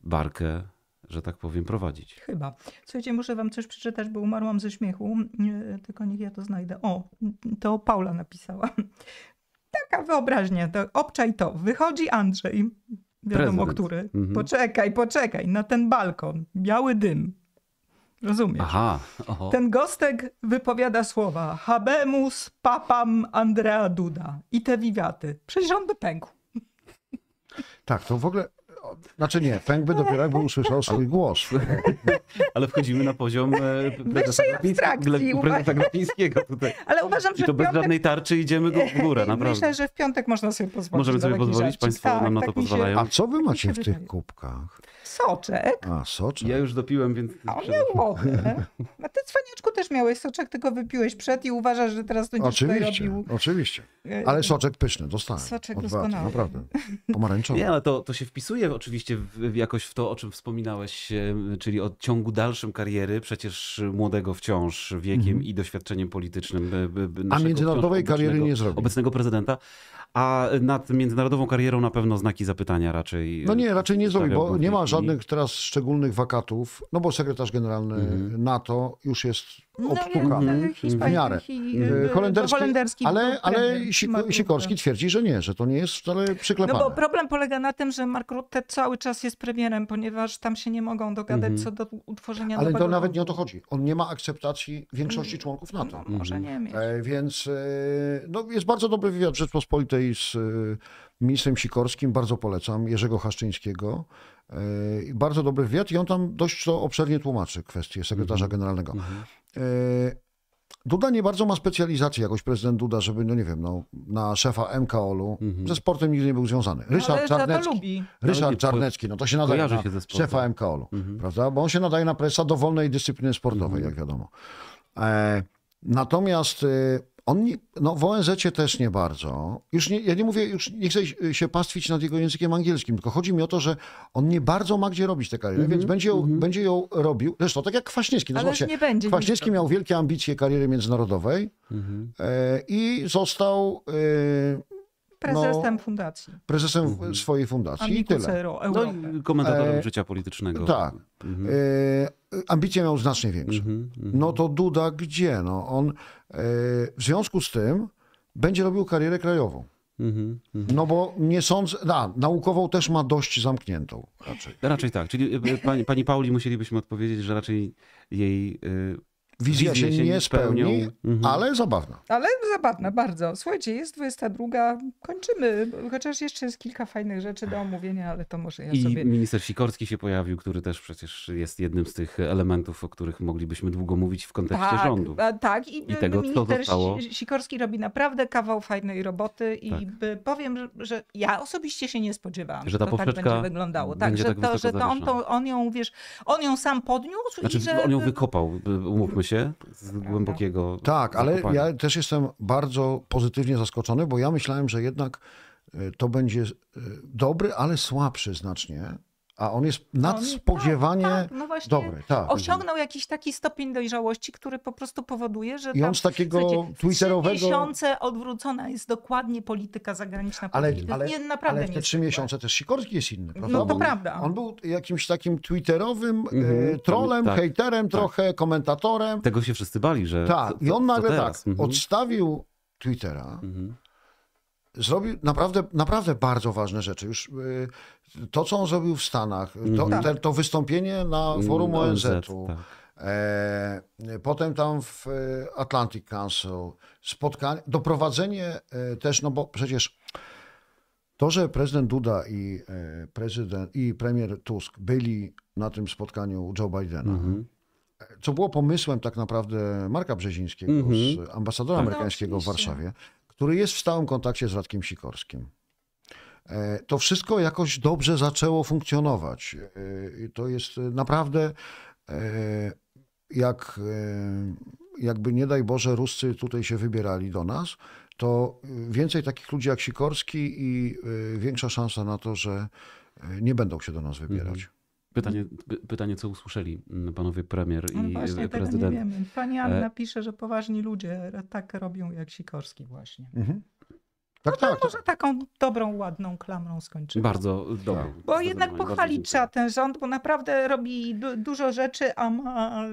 barkę że tak powiem, prowadzić. Chyba. Słuchajcie, muszę wam coś przeczytać, bo umarłam ze śmiechu, nie, tylko niech ja to znajdę. O, to Paula napisała. Taka wyobraźnia, to obczaj to. Wychodzi Andrzej, wiadomo Prezydent. który. Mhm. Poczekaj, poczekaj, na ten balkon, biały dym rozumiem. Aha. Oho. Ten gostek wypowiada słowa habemus papam Andrea Duda i te wiwaty. Przecież on by pękł. Tak, to w ogóle znaczy nie, pękby dopiero jakby usłyszał swój głos. Ale wchodzimy na poziom e, prezesa, Glapiński, prezesa Glapińskiego tutaj. Ale uważam, że I to bez piątek... żadnej tarczy idziemy w górę, naprawdę. Myślę, że w piątek można sobie pozwolić. Możemy sobie pozwolić, państwo tak, nam na tak to pozwalają. Się... A co wy tak macie w tych kubkach? Soczek. A, soczek. Ja już dopiłem, więc... A on miał wodę. A ty, cwaniaczku, też miałeś soczek, tylko wypiłeś przed i uważasz, że teraz będziesz oczywiście, robił... Oczywiście, e, Ale soczek pyszny, dostałem. Soczek doskonały. Naprawdę. Pomarańczowy. Nie, ale to, to się wpisuje oczywiście w, jakoś w to, o czym wspominałeś, e, czyli o ciągu dalszym kariery, przecież młodego wciąż wiekiem mm. i doświadczeniem politycznym. E, A międzynarodowej kariery nie zrobił. Obecnego prezydenta, a nad międzynarodową karierą na pewno znaki zapytania raczej. No nie, raczej nie e, zrobi, bo nie ma żadnych teraz szczególnych wakatów, no bo sekretarz generalny mm. NATO już jest obstukany no, mm. w miarę. E, e, holenderski, holenderski ale, ale Sikorski twierdzi, że nie, że to nie jest wcale przyklepane. No bo problem polega na tym, że Mark Rutte cały czas jest premierem, ponieważ tam się nie mogą dogadać mhm. co do utworzenia Ale nowego... to nawet nie o to chodzi. On nie ma akceptacji większości mm. członków NATO. No, może mhm. nie mieć. więc no, jest bardzo dobry wywiad Rzeczpospolitej z y, ministrem Sikorskim bardzo polecam, Jerzego Haszczyńskiego. Y, bardzo dobry wywiad i on tam dość to obszernie tłumaczy kwestię sekretarza mhm. generalnego. Mhm. Y, Duda nie bardzo ma specjalizacji, jakoś prezydent Duda, żeby, no nie wiem, no, na szefa MKOL-u. Mhm. Ze sportem nigdy nie był związany. No, Ryszard Ale Czarnecki. Lubi. Ryszard Czarnecki, no to się nadaje się na szefa MKOL-u, mhm. prawda? Bo on się nadaje na prezesa dowolnej dyscypliny sportowej, mhm. jak wiadomo. E, natomiast... On nie, no w onz też nie bardzo. Już nie, ja nie mówię, już nie chcę y, się pastwić nad jego językiem angielskim, tylko chodzi mi o to, że on nie bardzo ma gdzie robić tę karierę, mm -hmm, więc będzie ją, mm -hmm. będzie ją robił. Zresztą tak jak Kwaśniewski. No Ale zobaczcie, nie będzie Kwaśniewski miał wielkie ambicje kariery międzynarodowej mm -hmm. e, i został... E, Prezesem no, fundacji. Prezesem mhm. swojej fundacji Amiku i tyle. Zero, no i komentatorem e, życia politycznego. Tak. Mhm. E, ambicje miał znacznie większe. Mhm, mhm, no to Duda gdzie? No, on e, w związku z tym będzie robił karierę krajową. Mhm, mhm. No bo nie sądzę, da, naukową też ma dość zamkniętą raczej. Raczej tak, czyli e, e, pani, pani Pauli musielibyśmy odpowiedzieć, że raczej jej e, Wizja, Wizja się, się, nie spełni, mhm. ale zabawna. Ale zabawna, bardzo. Słuchajcie, jest 22, kończymy, chociaż jeszcze jest kilka fajnych rzeczy do omówienia, ale to może ja I sobie... minister Sikorski się pojawił, który też przecież jest jednym z tych elementów, o których moglibyśmy długo mówić w kontekście tak, rządu. A, tak, i, I tego, minister co zostało... Sikorski robi naprawdę kawał fajnej roboty i tak. powiem, że, że ja osobiście się nie spodziewałam, że, ta że to tak będzie wyglądało. Tak, będzie że, tak to, że to on, to on, ją, wiesz, on ją sam podniósł znaczy, i że... on ją wykopał, umówmy się się z głębokiego. Tak, ale ja też jestem bardzo pozytywnie zaskoczony, bo ja myślałem, że jednak e, to będzie e, dobry, ale słabszy znacznie a on jest no, nadspodziewanie no, tak, tak, no dobry. Tak, osiągnął jakiś taki stopień dojrzałości, który po prostu powoduje, że I on z takiego słuchajcie, Trzy miesiące odwrócona jest dokładnie polityka zagraniczna. Ale, polityka. ale, nie, naprawdę ale te trzy miesiące też Sikorski jest inny, prawda? No to on, prawda. On był jakimś takim twitterowym e, mhm, trolem, tak, hejterem tak. trochę, komentatorem. Tego się wszyscy bali, że... Tak, to, i on nagle tak mhm. odstawił Twittera, mhm zrobił naprawdę, naprawdę bardzo ważne rzeczy. Już y, to, co on zrobił w Stanach, to, tak. te, to wystąpienie na mm, forum ONZ-u, tak. e, Potem tam w e, Atlantic Council spotkanie, doprowadzenie e, też, no bo przecież to, że prezydent Duda i, prezydent, i premier Tusk byli na tym spotkaniu Joe Bidena, mm -hmm. co było pomysłem tak naprawdę Marka Brzezińskiego, mm -hmm. ambasadora tak. amerykańskiego w Warszawie, który jest w stałym kontakcie z Radkiem Sikorskim. E, to wszystko jakoś dobrze zaczęło funkcjonować. E, to jest e, naprawdę jak jakby nie daj Boże Ruscy tutaj się wybierali do nas, to więcej takich ludzi jak Sikorski i większa szansa na to, że nie będą się do nas wybierać. Mhm. Pytanie, pytanie, co usłyszeli mm, panowie premier no i no właśnie, prezydent. Tego nie wiemy. Pani Anna e, pisze, że poważni ludzie tak robią jak Sikorski właśnie. Mhm. Tak, no tak, może tak. taką dobrą, ładną klamrą skończymy. Bardzo dobrą. Tak. Bo jednak pochwalić trzeba ten rząd, bo naprawdę robi dużo rzeczy, a ma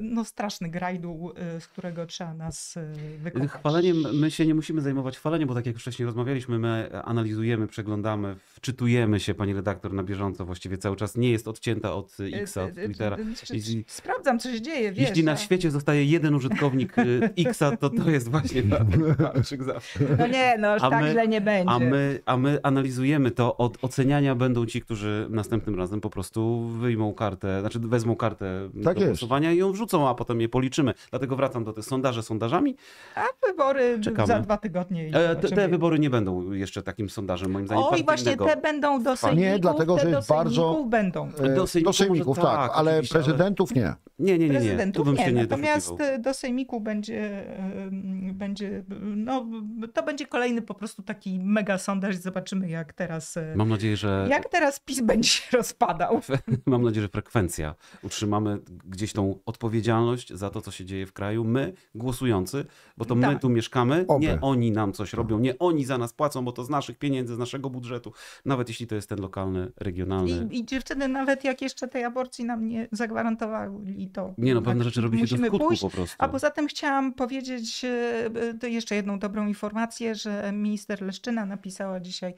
no, straszny grajdół, y, z którego trzeba nas y, wykonać. Chwaleniem, my się nie musimy zajmować chwaleniem, bo tak jak wcześniej rozmawialiśmy, my analizujemy, przeglądamy, wczytujemy się, pani redaktor, na bieżąco właściwie cały czas. Nie jest odcięta od y, X, od Twittera. Znaczy, Jeśli, Sprawdzam, co się dzieje, wiesz. Jeśli na świecie zostaje jeden użytkownik X, to to jest właśnie Patryk zawsze. No nie, no, a tak my, źle nie będzie. A my, a my analizujemy to, od oceniania będą ci, którzy następnym razem po prostu wyjmą kartę, znaczy wezmą kartę tak do jest. głosowania i ją wrzucą, a potem je policzymy. Dlatego wracam do tych sondaży sondażami. A wybory Czekamy. za dwa tygodnie. E, te, te, wybory nie będą jeszcze takim sondażem, moim zdaniem. O i właśnie te będą do sejmików, Nie, dlatego, że jest bardzo... Będą. E, do sejmików, do sejmików tak, tak, ale prezydentów nie. Nie, nie, nie. nie. nie. Tu bym nie. się nie Natomiast do sejmiku będzie, e, będzie, no, to będzie kolejny po prostu taki mega sondaż i zobaczymy, jak teraz. E, Mam nadzieję, że. Jak teraz PiS będzie się rozpadał. Mam nadzieję, że frekwencja. Utrzymamy gdzieś tą odpowiedzialność za to, co się dzieje w kraju. My, głosujący, bo to tak. my tu mieszkamy, Oby. nie oni nam coś tak. robią, nie oni za nas płacą, bo to z naszych pieniędzy, z naszego budżetu, nawet jeśli to jest ten lokalny, regionalny. I, i dziewczyny, nawet jak jeszcze tej aborcji nam nie zagwarantowali, to. Nie, no pewne tak, rzeczy robi się do skutku pójść, po prostu. A poza tym chciałam powiedzieć e, e, jeszcze jedną dobrą informację, że minister Leszczyna napisała dzisiaj,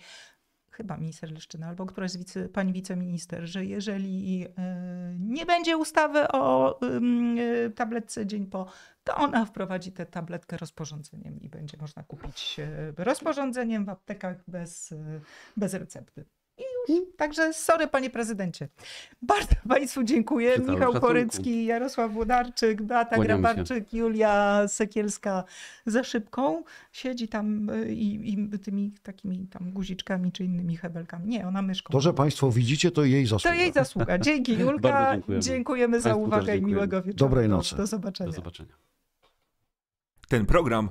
chyba minister Leszczyna albo któraś z wice, pani wiceminister, że jeżeli e, nie będzie ustawy o e, tabletce dzień po, to ona wprowadzi tę tabletkę rozporządzeniem i będzie można kupić e, rozporządzeniem w aptekach bez, bez recepty. Także sorry, panie prezydencie. Bardzo państwu dziękuję. Czytałem Michał szacunku. Korycki, Jarosław Budarczyk, Beata Grabarczyk, się. Julia Sekielska za szybką. Siedzi tam y, i, i, tymi takimi tam guziczkami czy innymi hebelkami. Nie, ona myszką. To, że państwo widzicie, to jej zasługa. To jej zasługa. Dzięki Julka. dziękujemy. dziękujemy za państwu uwagę i miłego wieczoru. Dobrej nocy. Do zobaczenia. Do zobaczenia. Ten program